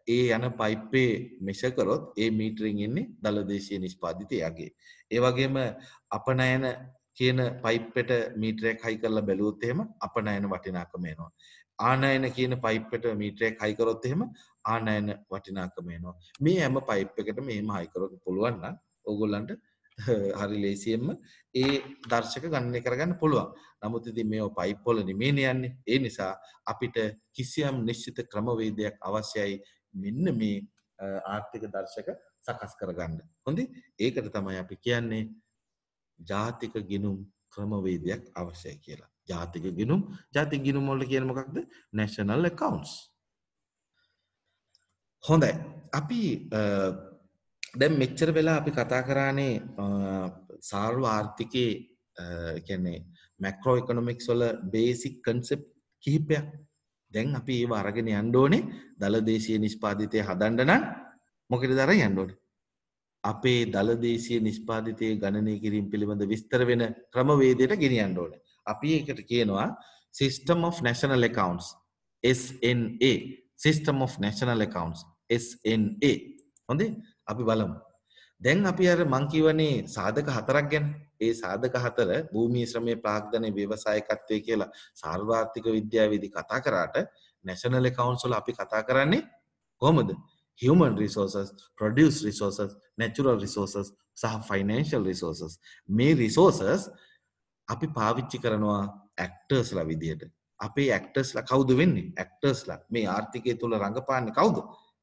ඒ යන පයිප්පේ මෙෂර් කරොත් ඒ මීටරින් එන්නේ දලදේශීය නිෂ්පාදිතයගේ. ඒ වගේම අපනයන කියන පයිප්පෙට මීටරයක් හයි කරලා බැලුවොත් එහෙම අපනයන වටිනාකම එනවා. ආනයන කියන පයිප්පට මීටරයක් හයි කරොත් එහෙම ආනයන වටිනාකම එනවා. මේ හැම පයිප් එකටම මේම හයි කරොත් පුළුවන් නම් ඕගොල්ලන්ට හරි ලේසියෙන්ම ඒ දර්ශක ගණනය කරගන්න පුළුවන්. නමුත් ඉතින් මේ පයිප් වල නෙමෙයිනේ යන්නේ. ඒ නිසා අපිට කිසියම් නිශ්චිත ක්‍රමවේදයක් අවශ්‍යයි මෙන්න මේ ආර්ථික දර්ශක සකස් කරගන්න. හොඳයි. ඒකට තමයි අපි කියන්නේ ජාතික ගිනුම් ක්‍රමවේදයක් අවශ්‍යයි කියලා. ජාතික ගිනුම් ජාතික ගිනුම් වල කියන්නේ මොකක්ද? national accounts. හොඳයි අපි දැම් මෙච්චර වෙලා අපි කතා කරානේ සාර්ව ආර්ථිකයේ කැන්නේ මැක්‍රෝ එකනොමික්ස් වල බේසික් කන්සෙප් කිහිපයක් දැන් අපි ඒ අරගෙන යන්ඩෝනේ දළදේශය නිෂ්පාධිතය හදන්ඩනන් මොකට දර යන්ඩෝන අපේ දළදේශය නිෂ්පාධිතය ගණනය කිරීම් පිළිබඳ විස්තර වෙන ක්‍රමවේදයට ගෙන අන්ඩෝන අපි එකට කියනවා system of national accounts SNA system of national accounts SNA හොඳේ අපි බලමු දැන් අපි අර මං කියවනේ සාධක හතරක් ගැන ඒ සාධක හතර භූමි ශ්‍රමයේ ප්‍රාග්ධනයේ ව්‍යවසායකත්වය කියලා සර්වාර්ථික විද්‍යාවේදී කතා කරාට නැෂනල් accounts වල අපි කතා කරන්නේ කොහොමද human resources produce resources natural resources සහ financial resources මේ resources අපි පාවිච්චි කරනවා ඇක්ටර්ස්ලා විදියට අපේ ඇක්ටර්ස්ලා කවුද වෙන්නේ ඇක්ටර්ස්ලා මේ ආර්ථිකය තුල රඟපාන්නේ කවුද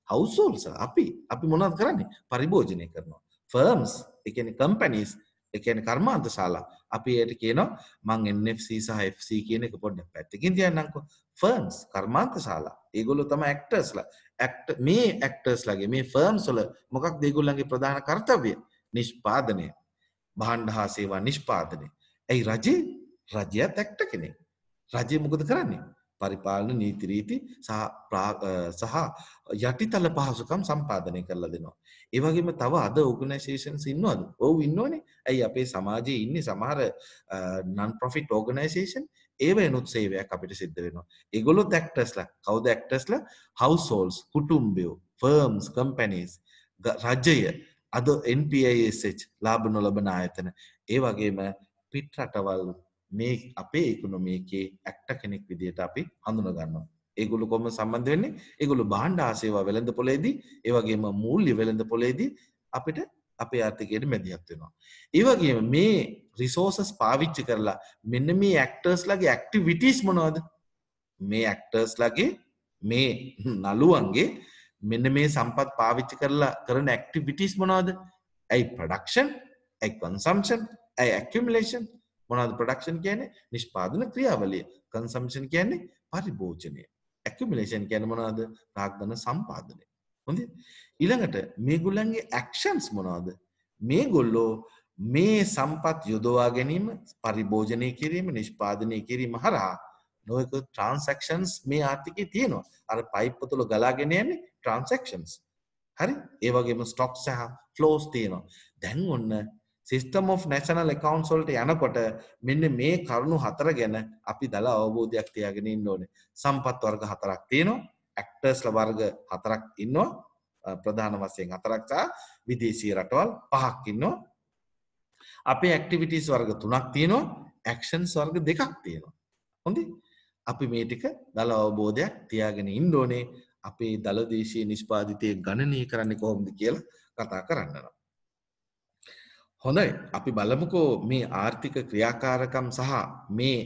households අපි අපි මොනවද කරන්නේ? පරිභෝජනය කරනවා. firms ඒ කියන්නේ companies ඒ කියන්නේ කර්මාන්තශාලා අපි ඒකට කියනවා මං NFC සහ FC කියන එක පොඩ්ඩක් පැත්තකින් තියන්නම්කෝ firms කර්මාන්තශාලා ඒගොල්ලෝ තමයි actorsලා act මේ actorsලාගේ මේ firms වල මොකක්ද ඒගොල්ලන්ගේ ප්‍රධාන කර්තව්‍ය නිෂ්පාදනය භාණ්ඩ හා සේවා නිෂ්පාදනය ඇයි රජේ රජයත් ඇක්ට කෙනෙක් රජය මොකද කරන්නේ පරිපාලන නීති රීති සහ යටිතල පහසුකම් සම්පාදනය කරලා දෙනවා. ඒ වගේම තව අද ඕගනයිසේෂන්ස් ඉන්නවද? ඔව් ඉන්නෝනේ. ඇයි අපේ සමාජයේ ඉන්නේ සමහර non profit organization ඒව එනොත් සේවයක් අපිට සිද්ධ වෙනවා. ඒගොල්ලොත් ඇක්ටර්ස්ලා. කවුද ඇක්ටර්ස්ලා? households, කුටුම්බයෝ, firms, companies, රජය, අද NPISH ලාභ නොලබන ආයතන. ඒ වගේම පිට රටවල් මේ අපේ ඉකොනොමි එකේ ඇක්ටර් කෙනෙක් විදිහට අපි හඳුනා ගන්නවා. ඒගොල්ලෝ කොහොම සම්බන්ධ වෙන්නේ? ඒගොල්ලෝ භාණ්ඩ ආසේවා වෙළඳ පොලේදී, ඒ වගේම මූල්‍ය වෙළඳ පොලේදී අපිට අපේ ආර්ථිකයට මැදිහත් වෙනවා. ඒ වගේම මේ රිසෝසස් පාවිච්චි කරලා මෙන්න මේ ඇක්ටර්ස් ලගේ ඇක්ටිවිටීස් මොනවද? මේ ඇක්ටර්ස් ලගේ මේ නළුවන්ගේ මෙන්න මේ සම්පත් පාවිච්චි කරලා කරන ඇක්ටිවිටීස් මොනවද? ඇයි ප්‍රොඩක්ෂන්, ඇයි කන්සම්ප්ෂන්, ඇයි ඇකියුමුලේෂන්, මොනවද ප්‍රොඩක්ෂන් කියන්නේ නිෂ්පාදන ක්‍රියාවලිය කන්සම්ප්ෂන් කියන්නේ පරිභෝජනය ඇකියුමුලේෂන් කියන්නේ මොනවද ප්‍රාග්ධන සම්පාදනය හොඳේ ඊළඟට මේගොල්ලන්ගේ ඇක්ෂන්ස් මොනවද මේගොල්ලෝ මේ සම්පත් යොදවා ගැනීම පරිභෝජනය කිරීම නිෂ්පාදනය කිරීම හරහා නොයක ට්‍රන්සක්ෂන්ස් මේ ආර්ථිකය තියෙනවා අර පයිප්පතුළ ගලාගෙන යන්නේ ට්‍රන්සක්ෂන්ස් හරි ඒවගේම ස්ටොක් සහ ෆ්ලෝස් තියෙනවා දැන් ඔන්න සිස්ටම් of නැශනල් එකකවන්සොල්ට යනකොට මෙන්න මේ කරුණු හතර ගැන අපි දළ අවබෝධයක් තියාගෙන ඉන්න ඕනේ සම්පත් වර්ග හතරක් තියෙනවා ඇක්ටර්ස්ල වර්ග හතරක් ඉන්නවා ප්‍රධාන වසයෙන් හතරක්සා විදේශී රටවල් පහක් ඉන්නවා අපේ ඇක්ටිවිටස් වර්ග තුනක් තියෙනවා ඇක්ෂන් ස්වර්ග දෙකක් තියෙනවා හොඳ අපි මේ ටික දළ අවබෝධයක් තියාගෙන ඉන්න ඕනේ අපේ දළදේශයේ නිෂ්පාධිතය ගණනය කරන්න කොහොමද කියලා කතා කරන්නවා හොඳයි අපි බලමුකෝ මේ ආර්ථික ක්‍රියාකාරකම් සහ මේ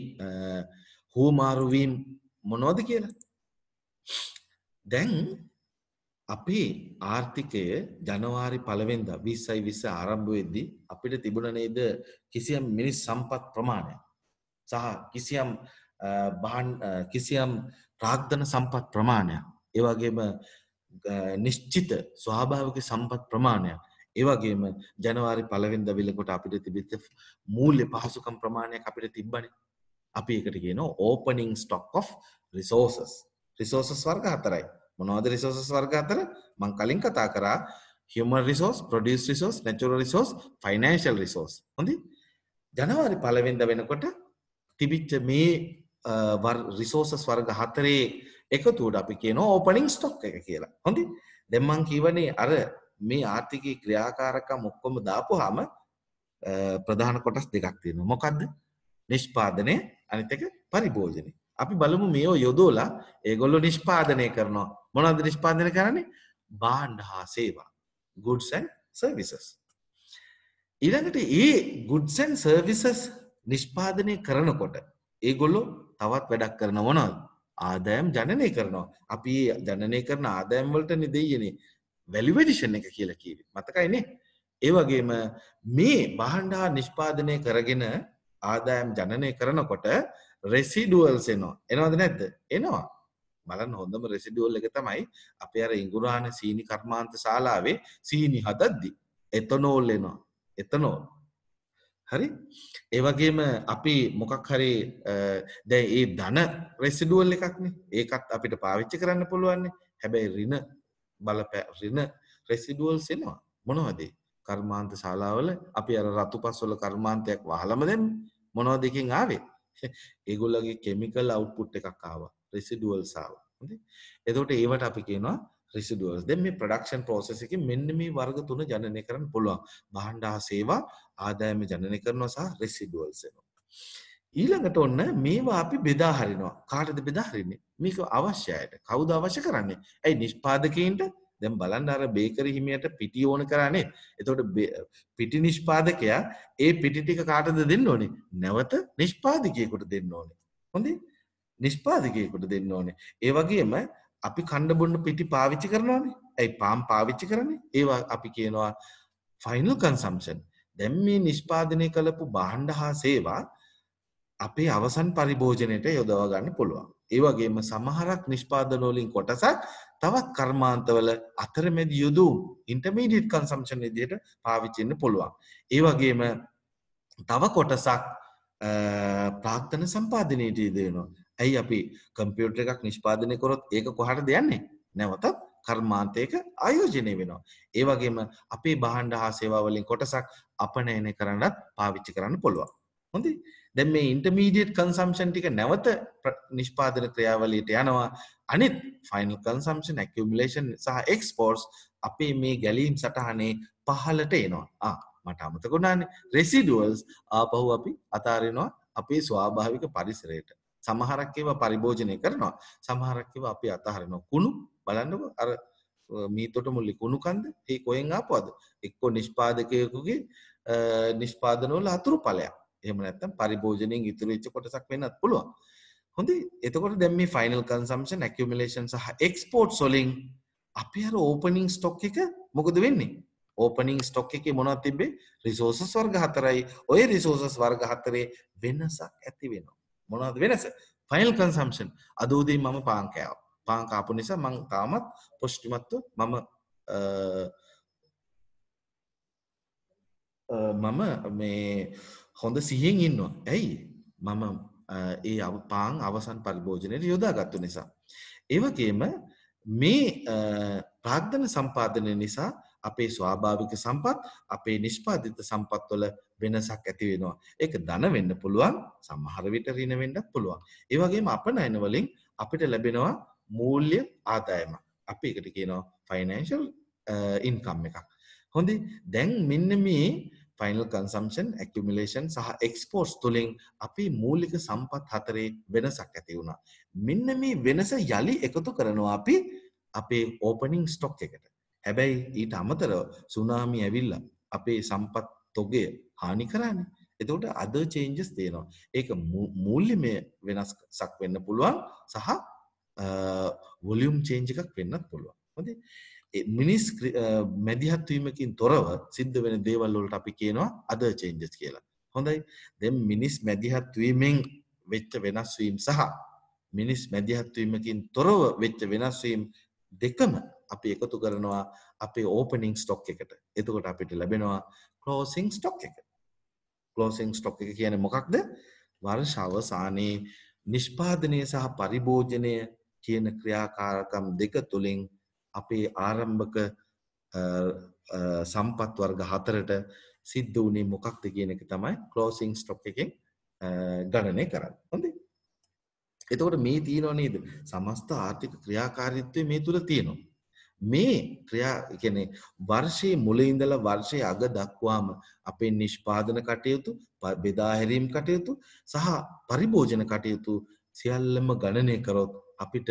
හූමාරුවීම් මොනෝද කියලා. දැන් අපේ ආර්ථිකය ජනවාරි පළවෙන්ද විස්සයි විස්ස ආරම්භුවෙද්දී අපිට තිබුණ නේද කිසියම් මිනිස් සම්පත් ප්‍රමාණය සහ කිසියම් කිසියම් ප්‍රාග්ධන සම්පත් ප්‍රමාණයක් ඒවගේම නිශ්චිත ස්වභාවක සම්පත් ප්‍රමාණයක් ඒවගේම ජනවාරි පලවෙන්ද විලකොට අපිට තිබිච්ච මූල්‍ය පහසුකම් ප්‍රමාණයක් අපිට තිබ්බන අපි එකට කියන opening stock of resources resources වර්ග අතරයි මොනවද රිසෝසස් වර්ග අතර මං කලින් කතා කරා human resource produce resource natural resource financial resource හොඳයි ජනවාරි පළවෙනිද වෙනකොට තිබිච්ච මේ රිසෝසස් වර්ග හතරේ එකතුවට අපි කියනවා ඕපනිං ස්ටොක් එක කියලා හොඳයි දැන් මං කියවනේ අර මේ ආර්ථිකය ක්‍රියාකාරකම් ඔක්කොම දාපුවාම ප්‍රධාන කොටස් දෙකක් තියෙනවා. මොකද්ද? නිෂ්පාදනය අනිත් එක පරිභෝජනය. අපි බලමු මේව යොදෝලා ඒගොල්ලෝ නිෂ්පාදනය කරනවා. මොනවද නිෂ්පාදනය කරන්නේ? භාණ්ඩ හා සේවා. goods and services. ඊළඟට ඒ goods and services නිෂ්පාදනය කරනකොට ඒගොල්ලෝ තවත් වැඩක් කරන මොනවද? ආදායම් ජනනය කරනවා. අපි ජනනය කරන ආදායම් වලට නෙදෙයිනේ වැලිවඩිෂන් එක කියල කිව මතකයිනේ ඒවගේම මේ බහන්්ඩා නිෂ්පාදනය කරගෙන ආදායම් ජනනය කරනකොට රෙසිඩුවල්ස් එනවා එනවද නැද්ද එනවා බලන් හොඳම රෙසිඩුවල් එක තමයි අප අර ඉංගුරාණ සීනි කර්මාන්ත ශාලාවේ සීනි හදද්දි එතනෝල් එනවා එතනෝල් හරි ඒවගේම අපි මොකක් හරි දැ ඒ ධන රෙසිඩුවල් එකක්නේ ඒකත් අපිට පාවිච්චි කරන්න පුළුවන්නේ හැබැයි රින බලපෑ රෙසිඩුවල්ස් එනවා මොනවද කර්මාන්ත ශාලාවල අපි අර රතුපස්වල කර්මාන්තයක් වහලම දෙන්න මොනවද එකෙන් ආවේ ඒගොල්ලගේ කෙමිකල් අවුට්පුට් එකක් ආවා රෙසිඩුවල්ස් ආවා හොඳේ එතකොට ඒවට අපි කියනවා රිසිඩුවල්ස් දැන් මේ ප්‍රොඩක්ෂන් ප්‍රොසෙස් එකේ මෙන්න මේ වර්ග තුන ජනනය කරන්න පුළුවන් භාණ්ඩ හා සේවා ආදායම ජනනය කරනවා සහ රෙසිඩුවල්ස් එනවා ඊළඟට ඔන්න මේවා අපි බෙදා හරිනවා. කාටද බෙදා හරින්නේ? මේක අවශ්‍යයට. කවුද අවශ්‍ය කරන්නේ? ඇයි නිෂ්පාදකයින්ට? දැන් බලන්න අර බේකරි හිමියට පිටි ඕන කරන්නේ. එතකොට පිටි නිෂ්පාදකයා ඒ පිටි ටික කාටද දෙන්න ඕනේ? නැවත නිෂ්පාදකයෙකුට දෙන්න ඕනේ. හොඳේ? නිෂ්පාදකයෙකුට දෙන්න ඕනේ. ඒ වගේම අපි කණ්ඩ බොන්න පිටි පාවිච්චි කරනවානේ. ඇයි පාම් පාවිච්චි කරන්නේ? ඒවා අපි කියනවා ෆයිනල් කන්සම්ප්ෂන්. දැන් මේ නිෂ්පාදනය කළපු භාණ්ඩ හා සේවා අපේ අවසන් පරිභෝජනයට යොදවා ගන්න පුළුවන්. ඒ වගේම සමහරක් නිෂ්පාදන වලින් කොටසක් තවත් කර්මාන්තවල අතරමැදි යොදවුම් ඉන්ටර්මීඩියට් කන්සම්ප්ෂන් විදිහට පාවිච්චි වෙන්න පුළුවන්. ඒ වගේම තව කොටසක් ප්‍රාක්තන සම්පාදනයේට යොදවෙනවා. ඇයි අපි කම්පියුටර් එකක් නිෂ්පාදනය කරොත් ඒක කොහටද යන්නේ? නැවතත් කර්මාන්තයක ආයෝජනය වෙනවා. ඒ වගේම අපේ භාණ්ඩ හා සේවා වලින් කොටසක් අපනයනය කරන්නත් පාවිච්චි කරන්න පුළුවන්. හොඳේ දැන් මේ ඉන්ටර්මීඩියට් කන්සම්ෂන් ටික නැවත නිෂ්පාදන ක්‍රියාවලියට යනවා අනිත් ෆයිනල් කන්සම්ෂන් ඇකියුමුලේෂන් සහ එක්ස්පෝර්ට්ස් අපේ මේ ගැලීම් සටහනේ පහළට එනවා ආ මට අමතක වුණානේ රෙසිඩුවල්ස් ආපහු අපි අතාරිනවා අපේ ස්වාභාවික පරිසරයට සමහරක් ඒවා පරිභෝජනය කරනවා සමහරක් ඒවා අපි අතහරිනවා කුණු බලන්නකො අර මීතොට මුල්ලි කුණු කන්ද ඒ කොහෙන් ආපුවද එක්කෝ නිෂ්පාදකයෙකුගේ නිෂ්පාදනවල අතුරු ඵලයක් එහෙම නැත්නම් පරිභෝජනයෙන් ඉතුරු වෙච්ච කොටසක් වෙන්නත් පුළුවන්. හොඳයි. එතකොට දැන් මේ final consumption accumulation සහ exports වලින් අපි අර opening stock එක මොකද වෙන්නේ? opening stock එකේ මොනවද තිබ්බේ? resources වර්ග හතරයි. ওই resources වර්ග හතරේ වෙනසක් ඇති වෙනවා. මොනවද වෙනස? final consumption අද උදේ මම පාන් කෑවා. පාන් කාපු නිසා මං තාමත් පුෂ්ටිමත්ව මම මම මේ හොඳ සිහියෙන් ඉන්නවා. ඇයි? මම ඒ පාන් අවසන් පරිභෝජනයට යොදාගත්තු නිසා. ඒ වගේම මේ ප්‍රාග්ධන සම්පාදනය නිසා අපේ ස්වාභාවික සම්පත් අපේ නිෂ්පාදිත සම්පත්වල වෙනසක් ඇති වෙනවා. ඒක ධන වෙන්න පුළුවන්, සමහර විට ඍණ වෙන්නත් පුළුවන්. ඒ වගේම අපනයන වලින් අපිට ලැබෙනවා මූල්‍ය ආදායම. අපි ඒකට කියනවා ෆයිනෑන්ෂල් ඉන්කම් එකක්. හොඳයි. දැන් මෙන්න මේ ෆයිනල් කන්සම්ෂන් ඇක්කමලේෂන් සහ එක්ස්පෝස් තුළින් අපි මූලික සම්පත් හතරේ වෙනසක් ඇති වුණා. මෙන්න මේ වෙනස යළි එකතු කරනවා අපි අපේ ඕපනිං ස්ටොක් එකට. හැබැයි ඊට අමතර සුනාමි ඇවිල්ල අපේ සම්පත් තොගය හානි කරන්න. එතකොට අද චේන්ජස් තියෙනවා. ඒක මූල්ලිමය වෙනස්සක් වෙන්න පුළුවන් සහ වොලියම් චේන්ජ එකක් වෙන්නත් පුළුවන්. හොඳේ මිනිස් මැදිහත්වීමකින් තොරව සිද්ධ වෙන දේවල් වලට අපි කියනවා අද චේන්ජස් කියලා. හොඳයි. දැන් මිනිස් මැදිහත්වීමෙන් වෙච්ච වෙනස් වීම සහ මිනිස් මැදිහත්වීමකින් තොරව වෙච්ච වෙනස් වීම දෙකම අපි එකතු කරනවා අපේ ඕපනින් ස්ටොක් එකට. එතකොට අපිට ලැබෙනවා ක්ලෝසිං ස්ටොක් එක. ක්ලෝසිං ස්ටොක් එක කියන්නේ මොකක්ද? වර්ෂ අවසානයේ නිෂ්පාදනය සහ පරිභෝජනය කියන ක්‍රියාකාරකම් දෙක තුලින් අපේ ආරම්භක සම්පත් වර්ග හතරට සිද්ධ වුණේ මොකක්ද කියන එක තමයි ක්ලෝසිං ස්ටොක් එකෙන් ගණනය කරන්න. හොඳේ. එතකොට මේ තියෙනව නේද? සමස්ත ආර්ථික ක්‍රියාකාරීත්වය මේ තුල තියෙනවා. මේ ක්‍රියා කියන්නේ වර්ෂයේ මුල ඉඳලා වර්ෂයේ අග දක්වාම අපේ නිෂ්පාදන කටයුතු, බෙදා හැරීම් කටයුතු සහ පරිභෝජන කටයුතු සියල්ලම ගණනය කරොත් අපිට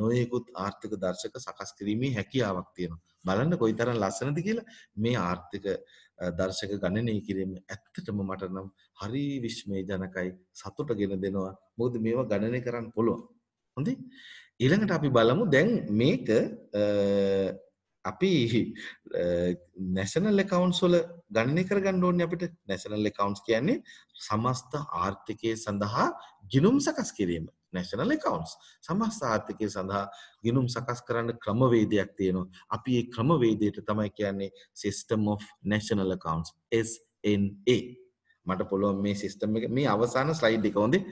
නොයෙකුත් ආර්ථික දර්ශක සකස් කිරීමේ හැකියාවක් තියෙනවා. බලන්න කොයිතරම් ලස්සනද කියලා මේ ආර්ථික දර්ශක ගණනය කිරීම ඇත්තටම මට නම් හරි විශ්මයජනකයි සතුටගෙන දෙනවා. මොකද මේවා ගණනය කරන්න පුළුවන්. හොඳයි. ඊළඟට අපි බලමු දැන් මේක අපි නැශනල් එකකවන්ස් වල ගණනය කරගන්න ඕනේ අපිට නැශනල් එකකවන්ස් කියන්නේ සමස්ත ආර්ථිකය සඳහා ගිණුම් සකස් කිරීම. national accounts. සමස්ත ආර්ථිකය සඳහා ගිණුම් සකස් කරන්න ක්‍රමවේදයක් තියෙනවා. අපි මේ ක්‍රමවේදයට තමයි කියන්නේ System of National Accounts SNA. මට පුළුවන් මේ සිස්ටම් එක මේ අවසාන ස්ලයිඩ් එක හොඳේ.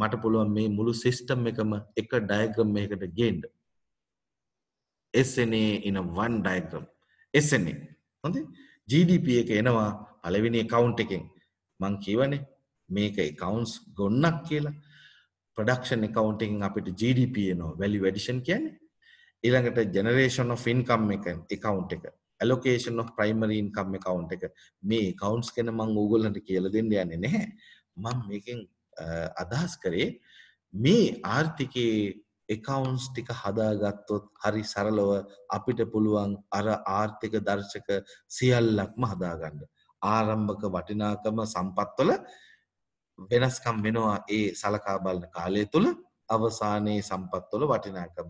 මට පුළුවන් මේ මුළු සිස්ටම් එකම එක ඩයග්‍රෑම් එකකට ගේන්න. SNA in a one diagram. SNA. හොඳේ. GDP එක එනවා පළවෙනි account එකෙන්. මං කියවනේ මේක accounts ගොන්නක් කියලා. ප්‍රඩක්ෂන් එකකවන්ටෙන් අපිට GDP එනවා වැලි වැඩිෂන් කියන්නේ ඊළඟට ජනරේෂන් of ඉන්කම් එක එකකවන්් එක allocation of primary income account එක මේ කවුන්ස් කෙන මං ඕගොල්ලට කියල දෙන්න යන්නේ නැහැ මං මේකෙන් අදහස් කරේ මේ ආර්ථිකයේ එකවුන්ස් ටික හදාගත්තොත් හරි සරලව අපිට පුළුවන් අර ආර්ථික දර්ශක සියල්ලක්ම හදාගන්න ආරම්භක වටිනාකම සම්පත්වල වෙනස්කම් වෙනවා ඒ සලකා බලන කාලය තුළ අවසානයේ සම්පත්වල වටිනාකම.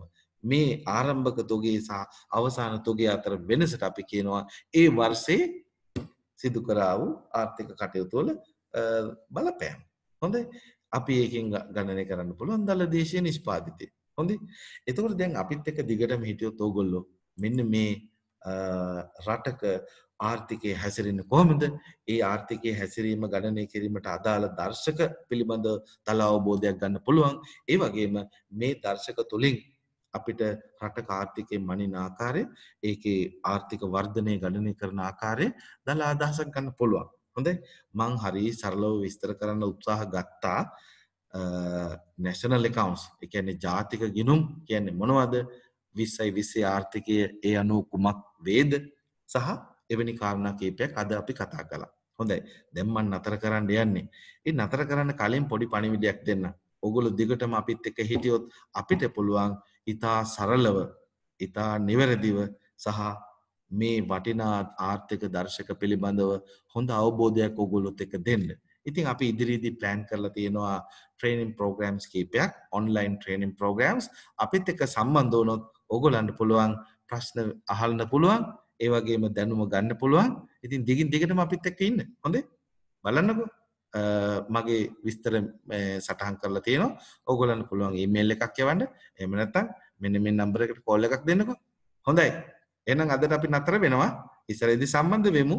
මේ ආරම්භක තුගේ සහ අවසාන තුගේ අතර වෙනසට අපි කියනවා ඒ වර්සේ සිදු කරා වූ ආර්ථික කටයුතුවල බලපෑම්. හොඳ අපි ඒකින් ගණනය කරන්න පුළුවන් දල දේශය නිෂ්පාතිතය. හොඳ එතකට දැන් අපිත් එක දිගටම හිටියොත් ඕගොල්ලො මෙන්න මේ රටක ආර්ථිකය හැසිරෙන කොහොමද ඒ ආර්ථිකය හැසිරීම ගණනය කිරීමට අදාළ දර්ශක පිළිබඳ තලාවබෝධයක් ගන්න පුළුවන් ඒ වගේම මේ දර්ශක තුළින් අපිට රට කාර්ථිකය මනින ආකාරය ඒකේ ආර්ථික වර්ධනය ගණනය කරන ආකාරය දලා අදහසක් ගන්න පුළුවන් හොඳ මං හරි සරලව විස්තර කරන්න උත්සාහ ගත්තා නැශනල් එකකවන්ස් එකන්නේ ජාතික ගිනුම් කියන්නේ මොනවද විස්සයි විස්සේ ආර්ථිකය ඒ අනුව කුමක් වේද සහ එවැනි කාරණා කීපයක් අද අපි කතා කළා. හොඳයි. දැන් මම නතර කරන්න යන්නේ. ඒ නතර කරන්න කලින් පොඩි පණිවිඩයක් දෙන්න. ඔගොල්ලෝ දිගටම අපිත් එක්ක හිටියොත් අපිට පුළුවන් ඊටා සරලව, ඊටා නිවැරදිව සහ මේ වටිනා ආර්ථික දර්ශක පිළිබඳව හොඳ අවබෝධයක් ඔගොල්ලොත් එක්ක දෙන්න. ඉතින් අපි ඉදිරියේදී plan කරලා තියෙනවා training programs කීපයක්, online training programs. අපිත් එක්ක සම්බන්ධ වුණොත් ඔගොල්ලන්ට පුළුවන් ප්‍රශ්න අහන්න පුළුවන් ඒ වගේම දැනුම ගන්න පුළුවන්. ඉතින් දිගින් දිගටම අපිත් එක්ක ඉන්න. හොඳේ. බලන්නකෝ. මගේ විස්තර සටහන් කරලා තියෙනවා. ඕගොල්ලන්ට පුළුවන් ඊමේල් එකක් යවන්න. එහෙම නැත්නම් මෙන්න මේ නම්බර එකට කෝල් එකක් දෙන්නකෝ. හොඳයි. එහෙනම් අදට අපි නතර වෙනවා. ඉස්සරහදී සම්බන්ධ වෙමු.